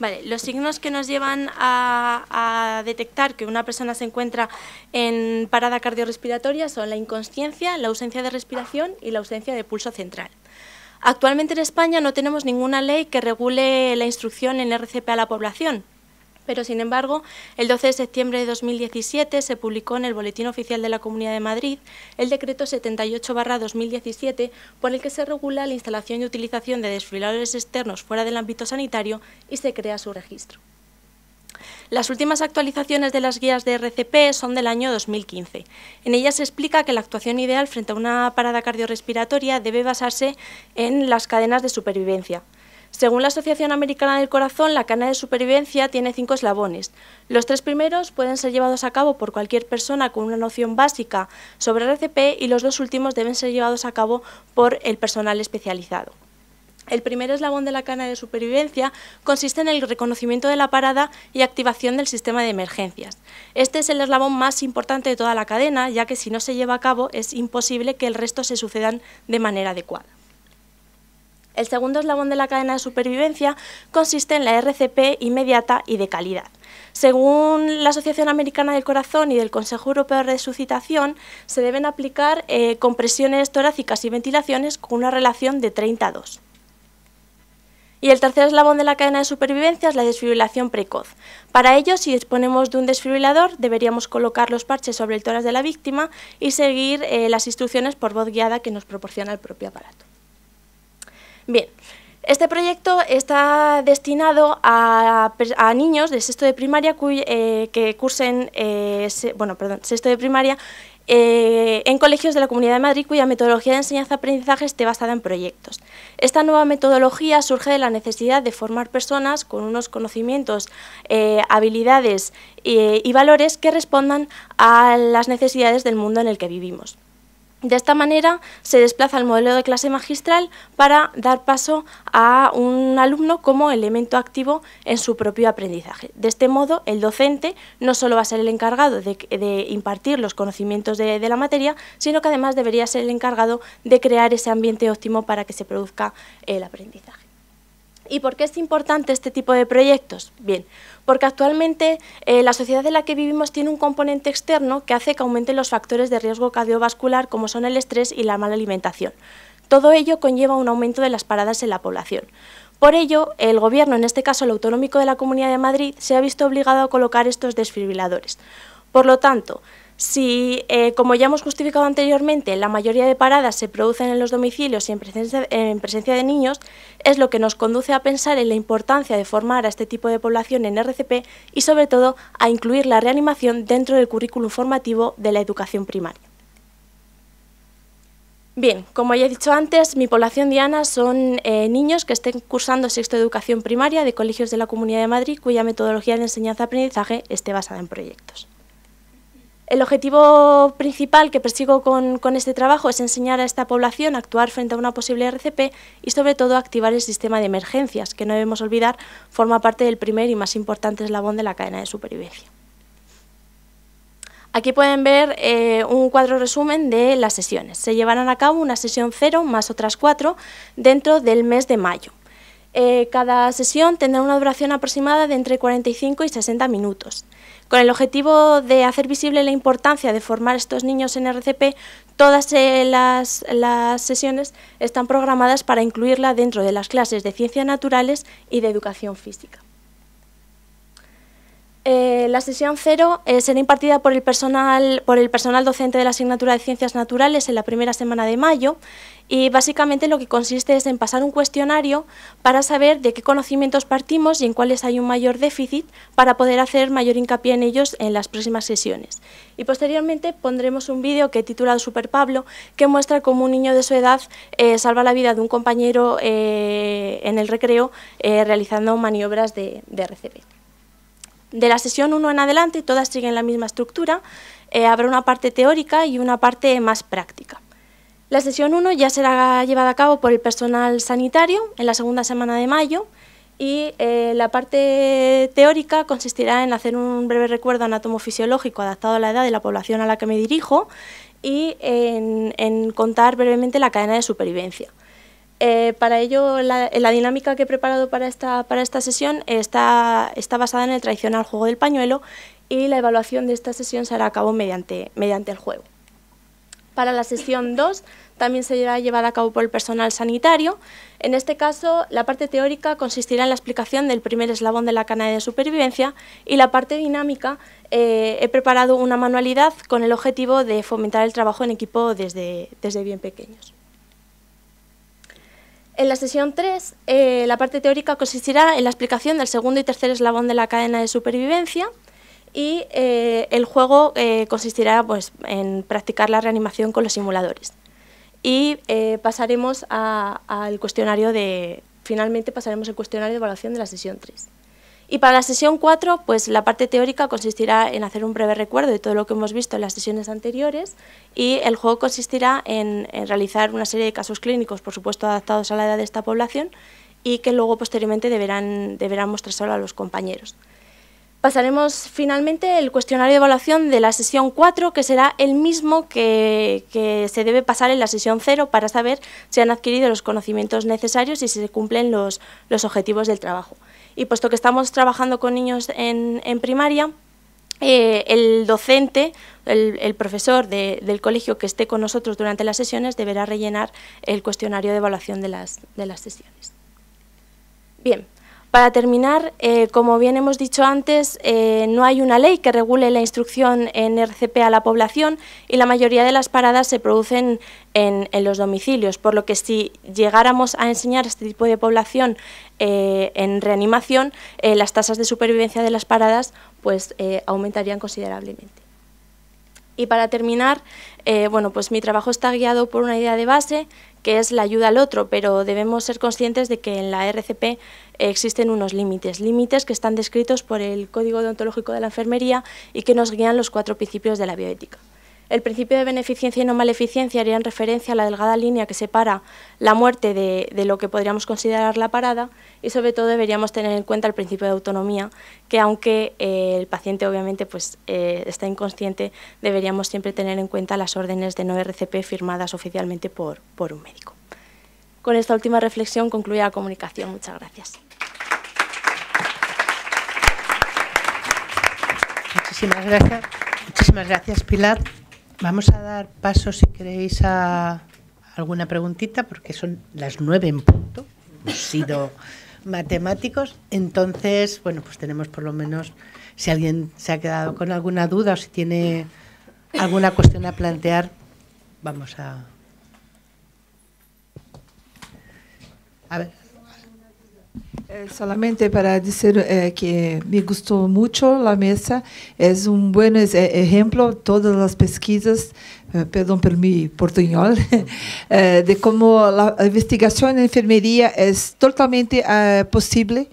Vale, los signos que nos llevan a, a, detectar que una persona se encuentra en parada cardiorrespiratoria son la inconsciencia, la ausencia de respiración y la ausencia de pulso central. Actualmente en España no tenemos ninguna ley que regule la instrucción en RCP a la población, pero sin embargo, el 12 de septiembre de 2017 se publicó en el Boletín Oficial de la Comunidad de Madrid el Decreto 78-2017, por el que se regula la instalación y utilización de desfibriladores externos fuera del ámbito sanitario y se crea su registro. Las últimas actualizaciones de las guías de RCP son del año 2015. En ellas se explica que la actuación ideal frente a una parada cardiorrespiratoria debe basarse en las cadenas de supervivencia. Según la Asociación Americana del Corazón, la cadena de supervivencia tiene cinco eslabones. Los tres primeros pueden ser llevados a cabo por cualquier persona con una noción básica sobre RCP y los dos últimos deben ser llevados a cabo por el personal especializado. El primer eslabón de la cadena de supervivencia consiste en el reconocimiento de la parada y activación del sistema de emergencias. Este es el eslabón más importante de toda la cadena, ya que si no se lleva a cabo es imposible que el resto se sucedan de manera adecuada. El segundo eslabón de la cadena de supervivencia consiste en la RCP inmediata y de calidad. Según la Asociación Americana del Corazón y del Consejo Europeo de Resucitación, se deben aplicar eh, compresiones torácicas y ventilaciones con una relación de 30 a 2. Y el tercer eslabón de la cadena de supervivencia es la desfibrilación precoz. Para ello, si disponemos de un desfibrilador, deberíamos colocar los parches sobre el tórax de la víctima y seguir eh, las instrucciones por voz guiada que nos proporciona el propio aparato. Bien, este proyecto está destinado a, niños de sexto de primaria eh, que cursen, eh, bueno, perdón, sexto de primaria eh, en colegios de la Comunidad de Madrid cuya metodología de enseñanza-aprendizaje esté basada en proyectos. Esta nueva metodología surge de la necesidad de formar personas con unos conocimientos, habilidades y valores que respondan a las necesidades del mundo en el que vivimos. De esta manera se desplaza el modelo de clase magistral para dar paso a un alumno como elemento activo en su propio aprendizaje. De este modo, el docente no solo va a ser el encargado de, impartir los conocimientos de, de, la materia, sino que además debería ser el encargado de crear ese ambiente óptimo para que se produzca el aprendizaje. ¿Y por qué es importante este tipo de proyectos? Bien, porque actualmente eh, la sociedad en la que vivimos tiene un componente externo que hace que aumenten los factores de riesgo cardiovascular como son el estrés y la mala alimentación. Todo ello conlleva un aumento de las paradas en la población. Por ello, el Gobierno, en este caso el autonómico de la Comunidad de Madrid, se ha visto obligado a colocar estos desfibriladores. Por lo tanto, si, eh, como ya hemos justificado anteriormente, la mayoría de paradas se producen en los domicilios y en presencia, de niños, es lo que nos conduce a pensar en la importancia de formar a este tipo de población en RCP y, sobre todo, a incluir la reanimación dentro del currículum formativo de la educación primaria. Bien, como ya he dicho antes, mi población diana son eh, niños que estén cursando sexto de educación primaria de colegios de la Comunidad de Madrid cuya metodología de enseñanza-aprendizaje esté basada en proyectos. El objetivo principal que persigo con, este trabajo es enseñar a esta población a actuar frente a una posible RCP y sobre todo activar el sistema de emergencias, que no debemos olvidar forma parte del primer y más importante eslabón de la cadena de supervivencia. Aquí pueden ver eh, un cuadro resumen de las sesiones. Se llevarán a cabo una sesión cero más otras cuatro dentro del mes de mayo. Eh, cada sesión tendrá una duración aproximada de entre 45 y 60 minutos. Con el objetivo de hacer visible la importancia de formar estos niños en RCP, todas eh, las sesiones están programadas para incluirla dentro de las clases de ciencias naturales y de educación física. Eh, la sesión cero eh, será impartida por el, personal, docente de la asignatura de Ciencias Naturales en la primera semana de mayo y básicamente lo que consiste es en pasar un cuestionario para saber de qué conocimientos partimos y en cuáles hay un mayor déficit para poder hacer mayor hincapié en ellos en las próximas sesiones. Y posteriormente pondremos un vídeo que he titulado Super Pablo que muestra cómo un niño de su edad eh, salva la vida de un compañero en el recreo realizando maniobras de, de de la sesión 1 en adelante todas siguen la misma estructura, eh, habrá una parte teórica y una parte más práctica. La sesión 1 ya será llevada a cabo por el personal sanitario en la segunda semana de mayo y eh, la parte teórica consistirá en hacer un breve recuerdo anatomofisiológico adaptado a la edad de la población a la que me dirijo y en contar brevemente la cadena de supervivencia. Eh, para ello, la, dinámica que he preparado para esta, para esta sesión está, está basada en el tradicional juego del pañuelo y la evaluación de esta sesión se hará a cabo mediante, mediante el juego. Para la sesión 2 también se llevará a a cabo por el personal sanitario. En este caso, la parte teórica consistirá en la explicación del primer eslabón de la cadena de supervivencia y la parte dinámica eh, he preparado una manualidad con el objetivo de fomentar el trabajo en equipo desde, desde bien pequeños. En la sesión 3, eh, la parte teórica consistirá en la explicación del segundo y tercer eslabón de la cadena de supervivencia y eh, el juego eh, consistirá pues, en practicar la reanimación con los simuladores. Y pasaremos al cuestionario de, finalmente pasaremos el cuestionario de evaluación de la sesión 3. Y para la sesión 4, pues la parte teórica consistirá en hacer un breve recuerdo de todo lo que hemos visto en las sesiones anteriores y el juego consistirá en, realizar una serie de casos clínicos, por supuesto adaptados a la edad de esta población y que luego posteriormente deberán, deberán solo a los compañeros. Pasaremos finalmente el cuestionario de evaluación de la sesión 4, que será el mismo que, se debe pasar en la sesión 0 para saber si han adquirido los conocimientos necesarios y si se cumplen los objetivos del trabajo y puesto que estamos trabajando con niños en, primaria, eh, el docente, el, profesor del colegio que esté con nosotros durante las sesiones deberá rellenar el cuestionario de evaluación de las, de las sesiones. Bien, para terminar, eh, como bien hemos dicho antes, eh, no hay una ley que regule la instrucción en RCP a la población y la mayoría de las paradas se producen en, los domicilios, por lo que si llegáramos a enseñar este tipo de población eh, en reanimación, las tasas de supervivencia de las paradas pues, aumentarían considerablemente. Y para terminar, eh, bueno, pues mi trabajo está guiado por una idea de base que es la ayuda al otro, pero debemos ser conscientes de que en la RCP eh, existen unos límites, límites que están descritos por el Código Deontológico de la Enfermería y que nos guían los cuatro principios de la bioética. El principio de beneficencia y no maleficencia harían referencia a la delgada línea que separa la muerte de, lo que podríamos considerar la parada y sobre todo deberíamos tener en cuenta el principio de autonomía, que aunque eh, el paciente obviamente pues, eh, está inconsciente, deberíamos siempre tener en cuenta las órdenes de no RCP firmadas oficialmente por, por un médico. Con esta última reflexión concluye la comunicación. Muchas gracias. Muchísimas gracias. Muchísimas gracias, Pilar. Vamos a dar paso, si queréis, a alguna preguntita, porque son las nueve en punto. Hemos sido matemáticos. Entonces, bueno, pues tenemos por lo menos, si alguien se ha quedado con alguna duda o si tiene alguna cuestión a plantear, vamos a... A ver, Eh, solamente para dizer eh, que me gostou muito a mesa, é um bom exemplo, eh, todas as pesquisas, eh, perdão pelo meu portunhol, de como a investigação na enfermeria é totalmente possível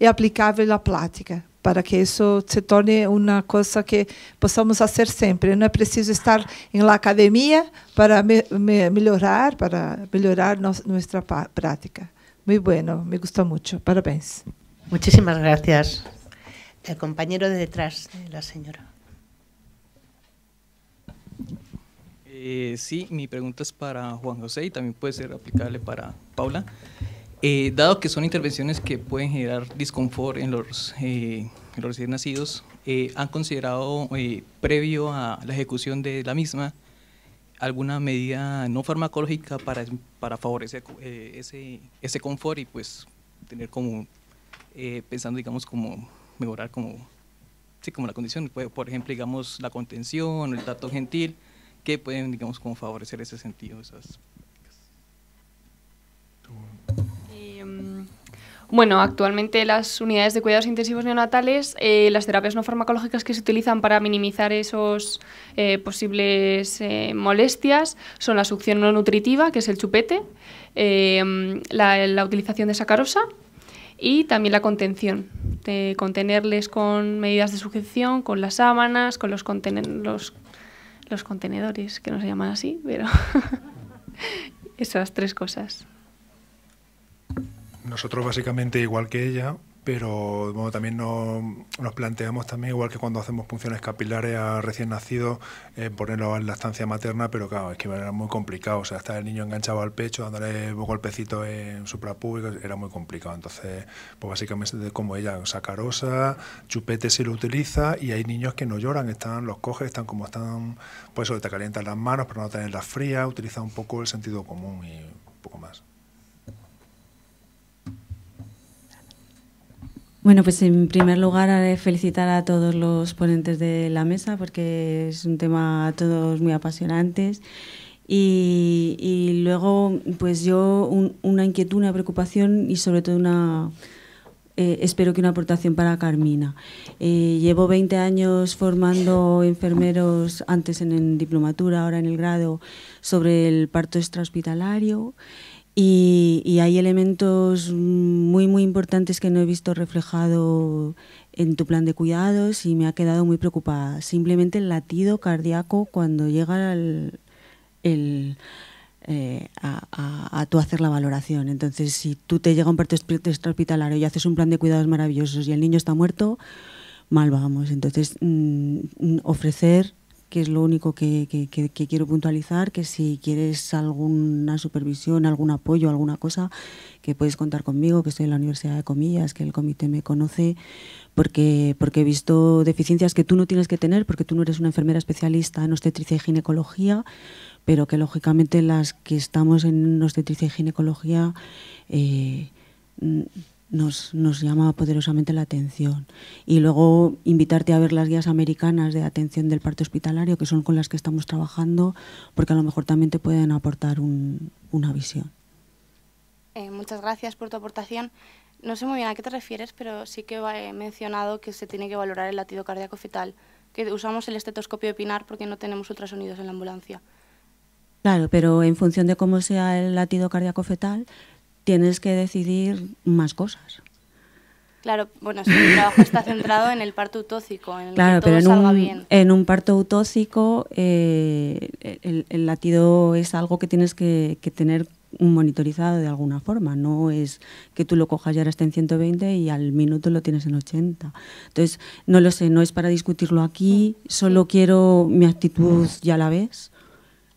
e aplicável na prática, para que isso se torne uma coisa que possamos fazer sempre. Não é preciso estar em academia para melhorar, para melhorar nossa prática. muy bueno, me gustó mucho. Parabéns. Muchísimas gracias. El compañero de detrás la señora. Eh, sí, mi pregunta es para Juan José y también puede ser aplicable para Paula. Eh, dado que son intervenciones que pueden generar disconfort en los, eh, en los recién nacidos, ¿han considerado previo a la ejecución de la misma alguna medida no farmacológica para, para favorecer eh, ese, ese confort y pues tener como, eh, pensando digamos como mejorar como, sí, como la condición, pues, por ejemplo digamos la contención, el trato gentil, que pueden digamos como favorecer ese sentido, esas bueno, actualmente las unidades de cuidados intensivos neonatales, eh, las terapias no farmacológicas que se utilizan para minimizar esos eh, posibles eh, molestias son la succión no nutritiva, que es el chupete, la, utilización de sacarosa y también la contención, de contenerles con medidas de sujeción, con las sábanas, con los, los, los contenedores, que no se llaman así, pero esas tres cosas nosotros básicamente igual que ella, pero bueno, también nos, planteamos también, igual que cuando hacemos funciones capilares a recién nacidos, eh, ponerlo en la estancia materna, pero claro, es que era muy complicado, o sea, estar el niño enganchado al pecho, dándole golpecito en suprapúbico, era muy complicado, entonces, pues básicamente como ella, sacarosa, chupete si lo utiliza, y hay niños que no lloran, están, los coges, están como están, pues eso, te calientan las manos, para no tenerlas frías, utiliza un poco el sentido común y un poco más. Bueno, pues en primer lugar felicitar a todos los ponentes de la mesa porque es un tema a todos muy apasionantes. Y, luego, pues yo una inquietud, una preocupación y sobre todo una, eh, espero que una aportación para Carmina. Eh, llevo 20 años formando enfermeros, antes en, diplomatura, ahora en el grado, sobre el parto extrahospitalario. Y, hay elementos muy, muy importantes que no he visto reflejado en tu plan de cuidados y me ha quedado muy preocupada. Simplemente el latido cardíaco cuando llega eh, a, a, tú hacer la valoración. Entonces, si tú te llega un parte extrahospitalario y haces un plan de cuidados maravillosos y el niño está muerto, mal vamos. Entonces, mm, mm, ofrecer que es lo único que, quiero puntualizar, que si quieres alguna supervisión, algún apoyo, alguna cosa, que puedes contar conmigo, que estoy en la Universidad de Comillas, que el comité me conoce, porque, porque he visto deficiencias que tú no tienes que tener, porque tú no eres una enfermera especialista en obstetricia y ginecología, pero que lógicamente las que estamos en obstetricia y ginecología... Eh, nos, nos llama poderosamente la atención. Y luego invitarte a ver las guías americanas de atención del parto hospitalario, que son con las que estamos trabajando, porque a lo mejor también te pueden aportar una visión. Eh, muchas gracias por tu aportación. No sé muy bien a qué te refieres, pero sí que he mencionado que se tiene que valorar el latido cardíaco fetal, que usamos el estetoscopio Pinar porque no tenemos ultrasonidos en la ambulancia. Claro, pero en función de cómo sea el latido cardíaco fetal, tienes que decidir más cosas. Claro, bueno, si el trabajo está centrado en el parto utóxico, en el claro, que pero en un, En un parto utóxico eh, el, latido es algo que tienes que, tener monitorizado de alguna forma, no es que tú lo cojas y ahora esté en 120 y al minuto lo tienes en 80. Entonces, no lo sé, no es para discutirlo aquí, solo quiero mi actitud, ya la ves,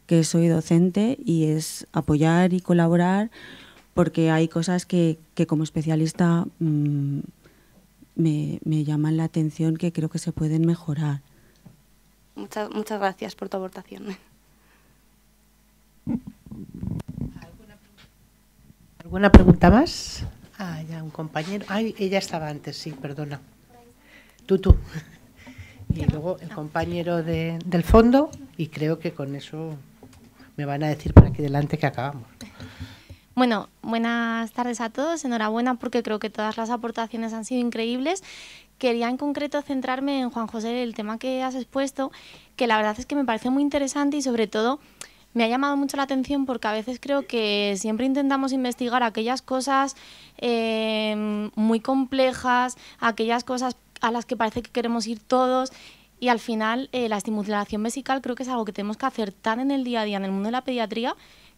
que soy docente y es apoyar y colaborar porque hay cosas que, que como especialista mm, me, llaman la atención que creo que se pueden mejorar. Muchas, muchas gracias por tu aportación. ¿Alguna pregunta más? Ah, ya, un compañero. Ay, ella estaba antes, sí, perdona. Tú, tú. Y luego el compañero del fondo, y creo que con eso me van a decir por aquí delante que acabamos. Bueno, buenas tardes a todos. Enhorabuena porque creo que todas las aportaciones han sido increíbles. Quería en concreto centrarme en Juan José, el tema que has expuesto, que la verdad es que me parece muy interesante y sobre todo me ha llamado mucho la atención porque a veces creo que siempre intentamos investigar aquellas cosas eh, muy complejas, aquellas cosas a las que parece que queremos ir todos y al final eh, la estimulación vesical creo que es algo que tenemos que hacer tan en el día a día en el mundo de la pediatría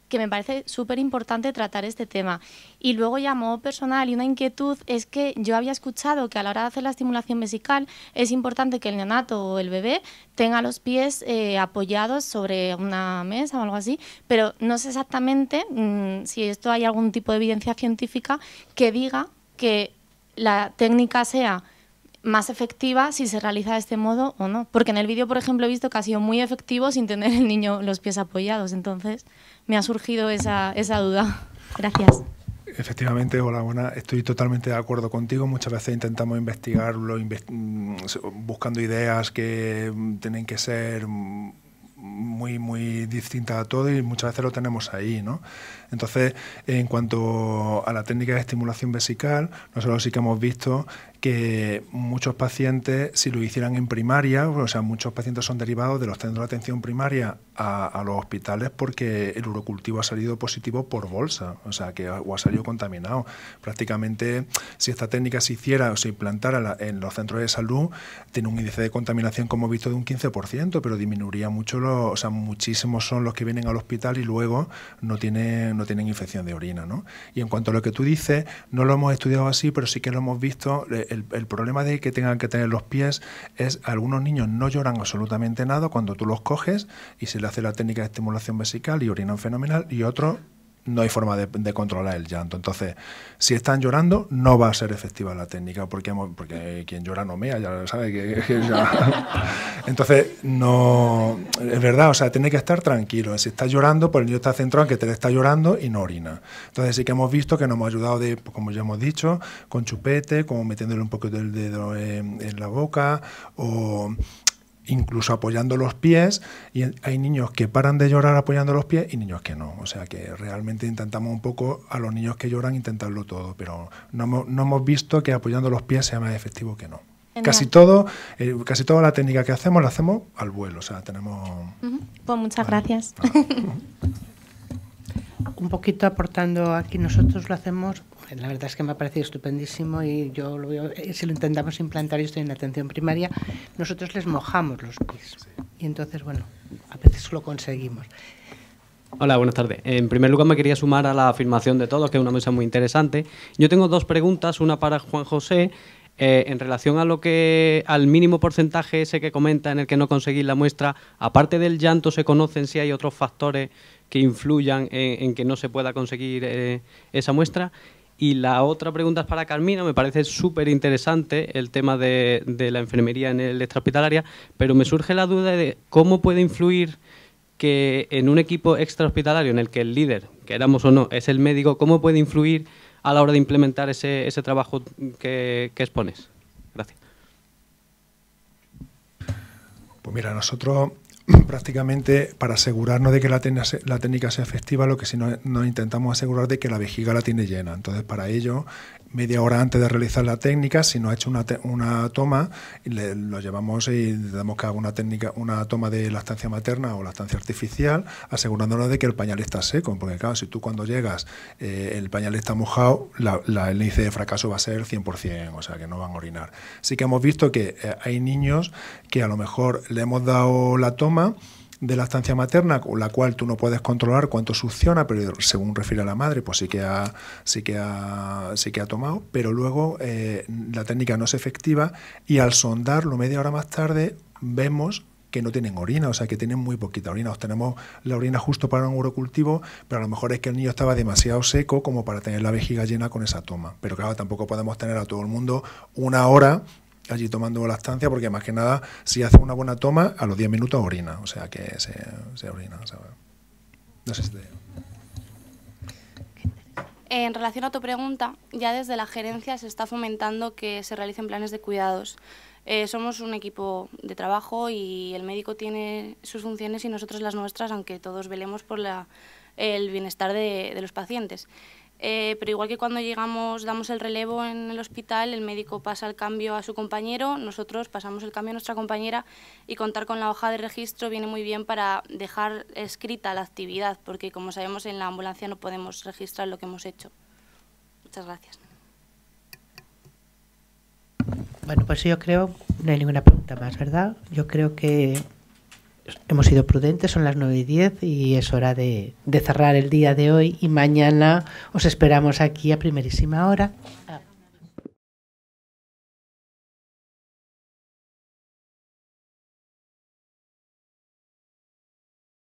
que me parece súper importante tratar este tema. Y luego ya personal y una inquietud es que yo había escuchado que a la hora de hacer la estimulación vesical es importante que el neonato o el bebé tenga los pies eh, apoyados sobre una mesa o algo así, pero no sé exactamente mm, si esto hay algún tipo de evidencia científica que diga que la técnica sea más efectiva si se realiza de este modo o no. Porque en el vídeo, por ejemplo, he visto que ha sido muy efectivo sin tener el niño los pies apoyados. Entonces, me ha surgido esa, esa duda. Gracias. Efectivamente, hola, buena. Estoy totalmente de acuerdo contigo. Muchas veces intentamos investigarlo, mm, buscando ideas que mm, tienen que ser mm, muy, muy distintas a todo y muchas veces lo tenemos ahí, ¿no? Entonces, en cuanto a la técnica de estimulación vesical, nosotros sí que hemos visto que muchos pacientes, si lo hicieran en primaria, o sea, muchos pacientes son derivados de los centros de atención primaria a, los hospitales porque el urocultivo ha salido positivo por bolsa, o sea, que o ha salido contaminado. Prácticamente, si esta técnica se hiciera o se implantara en los centros de salud, tiene un índice de contaminación, como he visto, de un 15%, pero disminuiría mucho, o sea, muchísimos son los que vienen al hospital y luego no tienen, tienen infección de orina. ¿no? Y en cuanto a lo que tú dices, no lo hemos estudiado así, pero sí que lo hemos visto. Eh, el, problema de que tengan que tener los pies es algunos niños no lloran absolutamente nada cuando tú los coges y se le hace la técnica de estimulación vesical y orinan fenomenal y otros no hay forma de, controlar el llanto. Entonces, si están llorando, no va a ser efectiva la técnica, porque, porque quien llora no mea, ya sabe. Que, ya. Entonces, no. Es verdad, o sea, tiene que estar tranquilo. Si está llorando, pues el niño está centrado en que te está llorando y no orina. Entonces, sí que hemos visto que nos ha ayudado, de, pues, como ya hemos dicho, con chupete, como metiéndole un poco del dedo en la boca, o incluso apoyando los pies, y hay niños que paran de llorar apoyando los pies y niños que no. O sea que realmente intentamos un poco a los niños que lloran intentarlo todo, pero no hemos, visto que apoyando los pies sea más efectivo que no. Casi todo, eh, casi toda la técnica que hacemos la hacemos al vuelo, o sea, tenemos... Pues muchas gracias. un poquito aportando aquí, nosotros lo hacemos la verdad es que me ha parecido estupendísimo y yo lo veo, eh, si lo intentamos implantar, yo estoy en la atención primaria, nosotros les mojamos los pies. Y entonces, bueno, a veces lo conseguimos. Hola, buenas tardes. En primer lugar, me quería sumar a la afirmación de todos, que es una mesa muy interesante. Yo tengo dos preguntas, una para Juan José. Eh, en relación a lo que al mínimo porcentaje ese que comenta en el que no conseguís la muestra, aparte del llanto, se conocen si hay otros factores que influyan en, que no se pueda conseguir eh, esa muestra. Y la otra pregunta es para Carmina. Me parece súper interesante el tema de, la enfermería en el extrahospitalaria, pero me surge la duda de cómo puede influir que en un equipo extrahospitalario en el que el líder, queramos o no, es el médico, ¿cómo puede influir a la hora de implementar ese, ese trabajo que, que expones? Gracias. Pues mira, nosotros prácticamente para asegurarnos de que la, la técnica sea efectiva, lo que si no, nos intentamos asegurar de que la vejiga la tiene llena. Entonces, para ello, media hora antes de realizar la técnica, si no ha hecho una, toma, le, lo llevamos y le damos que haga una técnica, una toma de lactancia materna o lactancia artificial, asegurándonos de que el pañal está seco, porque claro, si tú cuando llegas eh, el pañal está mojado, la, el índice de fracaso va a ser 100%, o sea que no van a orinar. Sí que hemos visto que eh, hay niños que a lo mejor le hemos dado la toma, de la estancia materna, la cual tú no puedes controlar cuánto succiona, pero según refiere a la madre, pues sí que ha, sí que sí que ha tomado, pero luego eh, la técnica no es efectiva y al sondarlo media hora más tarde vemos que no tienen orina, o sea, que tienen muy poquita orina. Os tenemos la orina justo para un urocultivo, pero a lo mejor es que el niño estaba demasiado seco como para tener la vejiga llena con esa toma. Pero claro, tampoco podemos tener a todo el mundo una hora allí tomando lactancia, porque más que nada, si hace una buena toma, a los 10 minutos orina, o sea que se, se orina. no sé En relación a tu pregunta, ya desde la gerencia se está fomentando que se realicen planes de cuidados. Eh, somos un equipo de trabajo y el médico tiene sus funciones y nosotros las nuestras, aunque todos velemos por el bienestar de los pacientes. Eh, pero igual que cuando llegamos, damos el relevo en el hospital, el médico pasa el cambio a su compañero, nosotros pasamos el cambio a nuestra compañera y contar con la hoja de registro viene muy bien para dejar escrita la actividad, porque como sabemos en la ambulancia no podemos registrar lo que hemos hecho. Muchas gracias. Bueno, pues yo creo, no hay ninguna pregunta más, ¿verdad? Yo creo que hemos sido prudentes, son las 9 y 10 y es hora de, cerrar el día de hoy y mañana os esperamos aquí a primerísima hora. Ah.